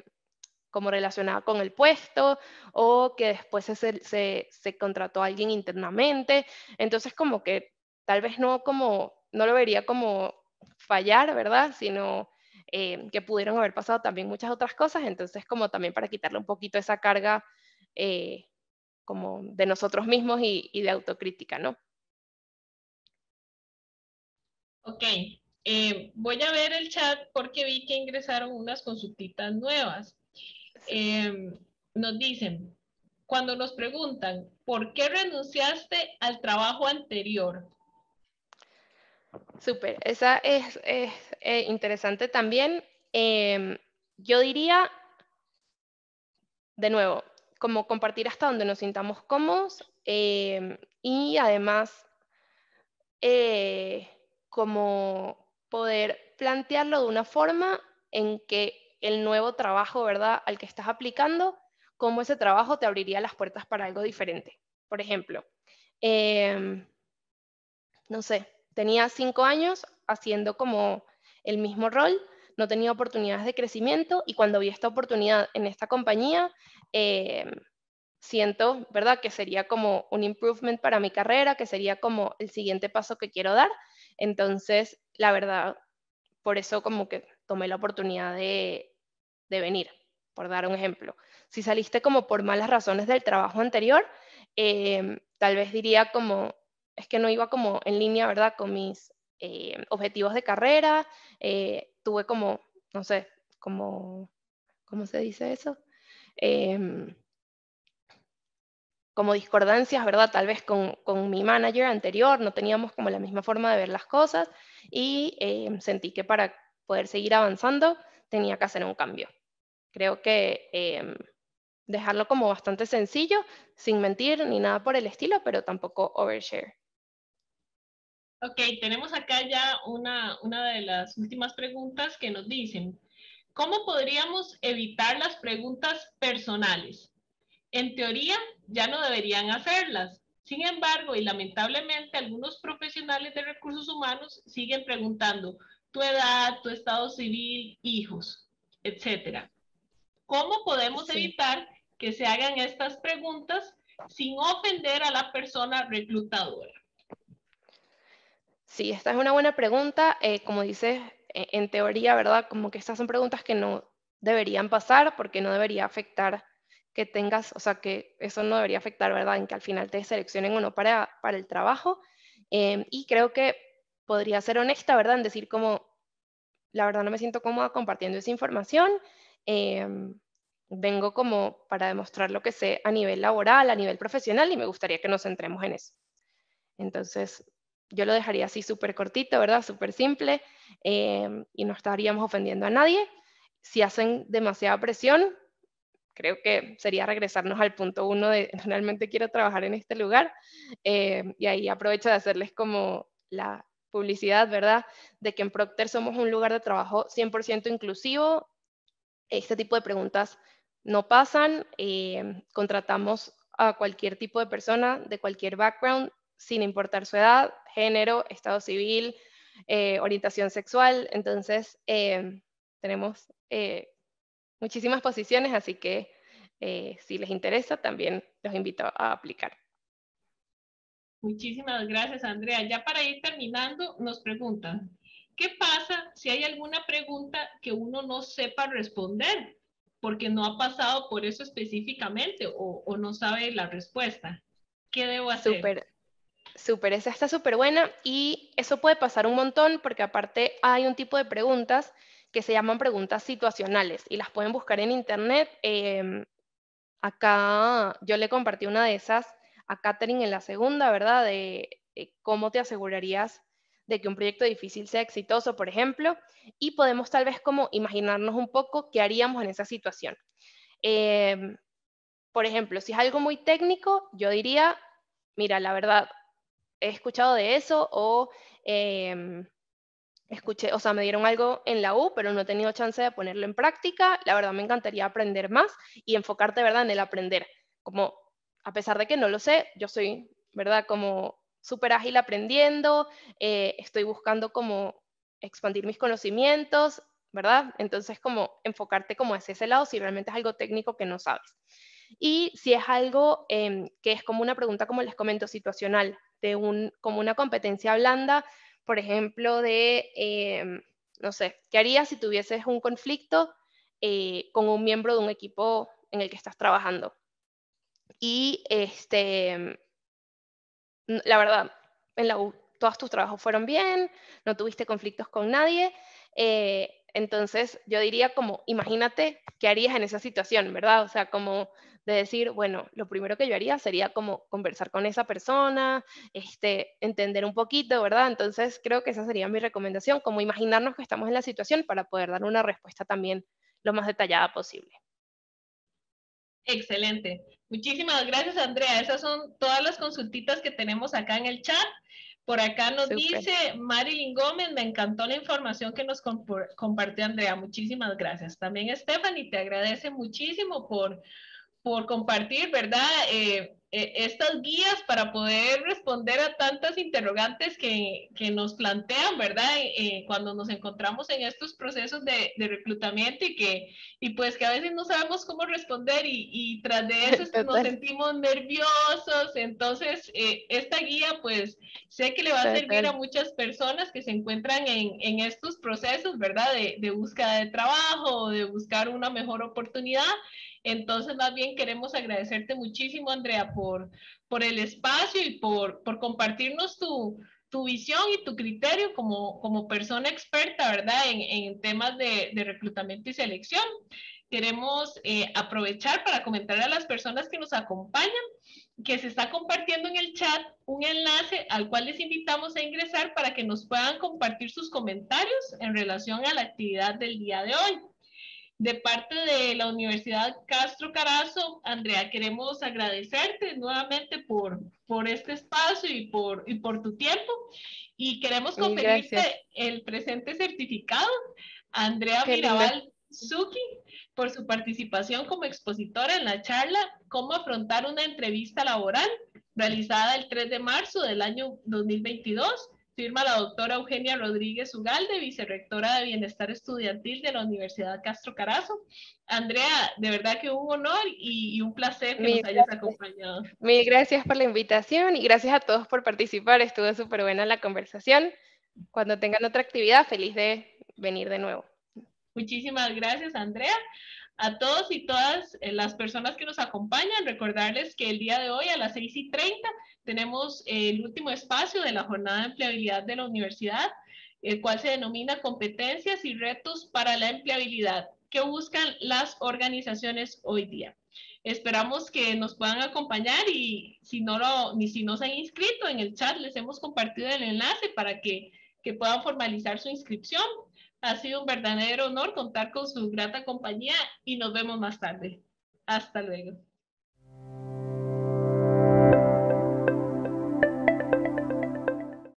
como relacionada con el puesto o que después se, contrató a alguien internamente. Entonces como que tal vez no como, no lo vería como fallar, ¿verdad? Sino eh, que pudieron haber pasado también muchas otras cosas. Entonces como también para quitarle un poquito esa carga eh, como de nosotros mismos y, de autocrítica, ¿no? Ok, eh, voy a ver el chat porque vi que ingresaron unas consultitas nuevas. Em, nos dicen, cuando nos preguntan, ¿por qué renunciaste al trabajo anterior? Súper, esa es, eh, interesante también. Em, yo diría, de nuevo, como compartir hasta donde nos sintamos cómodos eh, y además eh, como poder plantearlo de una forma en que el nuevo trabajo, ¿verdad?, al que estás aplicando, cómo ese trabajo te abriría las puertas para algo diferente. Por ejemplo, em, no sé, tenía cinco años haciendo como el mismo rol no tenía oportunidades de crecimiento y cuando vi esta oportunidad en esta compañía, eh, siento, ¿verdad?, que sería como un improvement para mi carrera, que sería como el siguiente paso que quiero dar. Entonces, la verdad, por eso como que tomé la oportunidad de, de venir, por dar un ejemplo. Si saliste como por malas razones del trabajo anterior, eh, tal vez diría como, es que no iba como en línea, ¿verdad?, con mis eh, objetivos de carrera, eh, tuve como, no sé, como, ¿cómo se dice eso? Em, como discordancias, ¿verdad? Tal vez con, con, mi manager anterior, no teníamos como la misma forma de ver las cosas y em, sentí que para poder seguir avanzando tenía que hacer un cambio. Creo que em, dejarlo como bastante sencillo, sin mentir ni nada por el estilo, pero tampoco overshare. Ok, tenemos acá ya una, de las últimas preguntas que nos dicen. ¿Cómo podríamos evitar las preguntas personales? En teoría, ya no deberían hacerlas. Sin embargo, y lamentablemente, algunos profesionales de recursos humanos siguen preguntando tu edad, tu estado civil, hijos, etc. ¿Cómo podemos evitar que se hagan estas preguntas sin ofender a la persona reclutadora? Sí, esta es una buena pregunta. Eh, como dices, e-, en teoría, ¿verdad? Como que estas son preguntas que no deberían pasar porque no debería afectar que tengas, o sea, que eso no debería afectar, ¿verdad? En que al final te seleccionen o no para, para el trabajo. Em, y creo que podría ser honesta, ¿verdad? En decir como, la verdad no me siento cómoda compartiendo esa información. Em, vengo como para demostrar lo que sé a nivel laboral, a nivel profesional y me gustaría que nos centremos en eso. Entonces, yo lo dejaría así súper cortito, ¿verdad? Súper simple em, y no estaríamos ofendiendo a nadie. Si hacen demasiada presión, creo que sería regresarnos al punto uno de [laughs] realmente quiero trabajar en este lugar em, y ahí aprovecho de hacerles como la publicidad, ¿verdad? De que en Procter somos un lugar de trabajo 100% inclusivo. Este tipo de preguntas no pasan. Em, contratamos a cualquier tipo de persona, de cualquier background, sin importar su edad, género, estado civil, eh, orientación sexual. Entonces, eh, tenemos eh, muchísimas posiciones, así que si les interesa, también los invito a aplicar. Muchísimas gracias, Andrea. Ya para ir terminando, nos preguntan, ¿qué pasa si hay alguna pregunta que uno no sepa responder? porque no ha pasado por eso específicamente o, no sabe la respuesta. ¿Qué debo hacer? Súper, esa está súper buena y eso puede pasar un montón porque aparte hay un tipo de preguntas que se llaman preguntas situacionales y las pueden buscar en internet. Em, acá yo le compartí una de esas a Katherine en la segunda, ¿verdad? De, cómo te asegurarías de que un proyecto difícil sea exitoso, por ejemplo, y podemos tal vez como imaginarnos un poco qué haríamos en esa situación. Em, por ejemplo, si es algo muy técnico, yo diría, mira, la verdad, he escuchado de eso o em, escuché, o sea, me dieron algo en la U, pero no he tenido chance de ponerlo en práctica. La verdad me encantaría aprender más y enfocarte, ¿verdad?, en el aprender. Como, a pesar de que no lo sé, yo soy, ¿verdad?, como súper ágil aprendiendo, eh, estoy buscando como expandir mis conocimientos, ¿verdad? Entonces, como enfocarte como hacia ese lado si realmente es algo técnico que no sabes. Y si es algo em, que es como una pregunta, como les comento, situacional, de un, como una competencia blanda, por ejemplo, de, em, no sé, ¿qué harías si tuvieses un conflicto eh, con un miembro de un equipo en el que estás trabajando? Y este, la verdad, en todos tus trabajos fueron bien, no tuviste conflictos con nadie. Eh, entonces, yo diría como, imagínate qué harías en esa situación, ¿verdad? O sea, como de decir, bueno, lo primero que yo haría sería como conversar con esa persona, este, entender un poquito, ¿verdad? Entonces, creo que esa sería mi recomendación, como imaginarnos que estamos en la situación para poder dar una respuesta también lo más detallada posible. Excelente. Muchísimas gracias, Andrea. Esas son todas las consultitas que tenemos acá en el chat. Por acá nos dice Marilyn Gómez, me encantó la información que nos compartió Andrea. Muchísimas gracias. También Stephanie te agradece muchísimo por, por compartir, ¿verdad? Eh, eh, estas guías para poder responder a tantas interrogantes que, nos plantean, ¿verdad? Eh, cuando nos encontramos en estos procesos de, reclutamiento y que, y pues que a veces no sabemos cómo responder y, tras de eso [laughs] nos sentimos nerviosos. Entonces, esta guía, pues sé que le va a servir a muchas personas que se encuentran en, estos procesos, ¿verdad? De, de búsqueda de trabajo, de buscar una mejor oportunidad. Entonces, más bien queremos agradecerte muchísimo, Andrea, por, por el espacio y por, por compartirnos tu, visión y tu criterio como, persona experta, ¿verdad? En, temas de, reclutamiento y selección. Queremos eh, aprovechar para comentar a las personas que nos acompañan que se está compartiendo en el chat un enlace al cual les invitamos a ingresar para que nos puedan compartir sus comentarios en relación a la actividad del día de hoy. De parte de la Universidad Castro Carazo, Andrea, queremos agradecerte nuevamente por, por este espacio y por, y por tu tiempo. Y queremos conferirte el presente certificado. Andrea Mirabal Zucchi, por su participación como expositora en la charla Cómo afrontar una entrevista laboral, realizada el 3 de marzo del año 2022 Firma la doctora Eugenia Rodríguez Ugalde, vicerectora de Bienestar Estudiantil de la Universidad Castro Carazo. Andrea, de verdad que un honor y, un placer que nos hayas acompañado. Mil gracias por la invitación y gracias a todos por participar. Estuvo súper buena la conversación. Cuando tengan otra actividad, feliz de venir de nuevo. Muchísimas gracias, Andrea a todos y todas eh, las personas que nos acompañan, recordarles que el día de hoy a las 6 y 30 tenemos eh, el último espacio de la jornada de empleabilidad de la universidad, el cual se denomina competencias y retos para la empleabilidad que buscan las organizaciones hoy día. Esperamos que nos puedan acompañar y si no lo, ni si no se han inscrito en el chat, les hemos compartido el enlace para que, que puedan formalizar su inscripción ha sido un verdadero honor contar con su grata compañía y nos vemos más tarde. Hasta luego.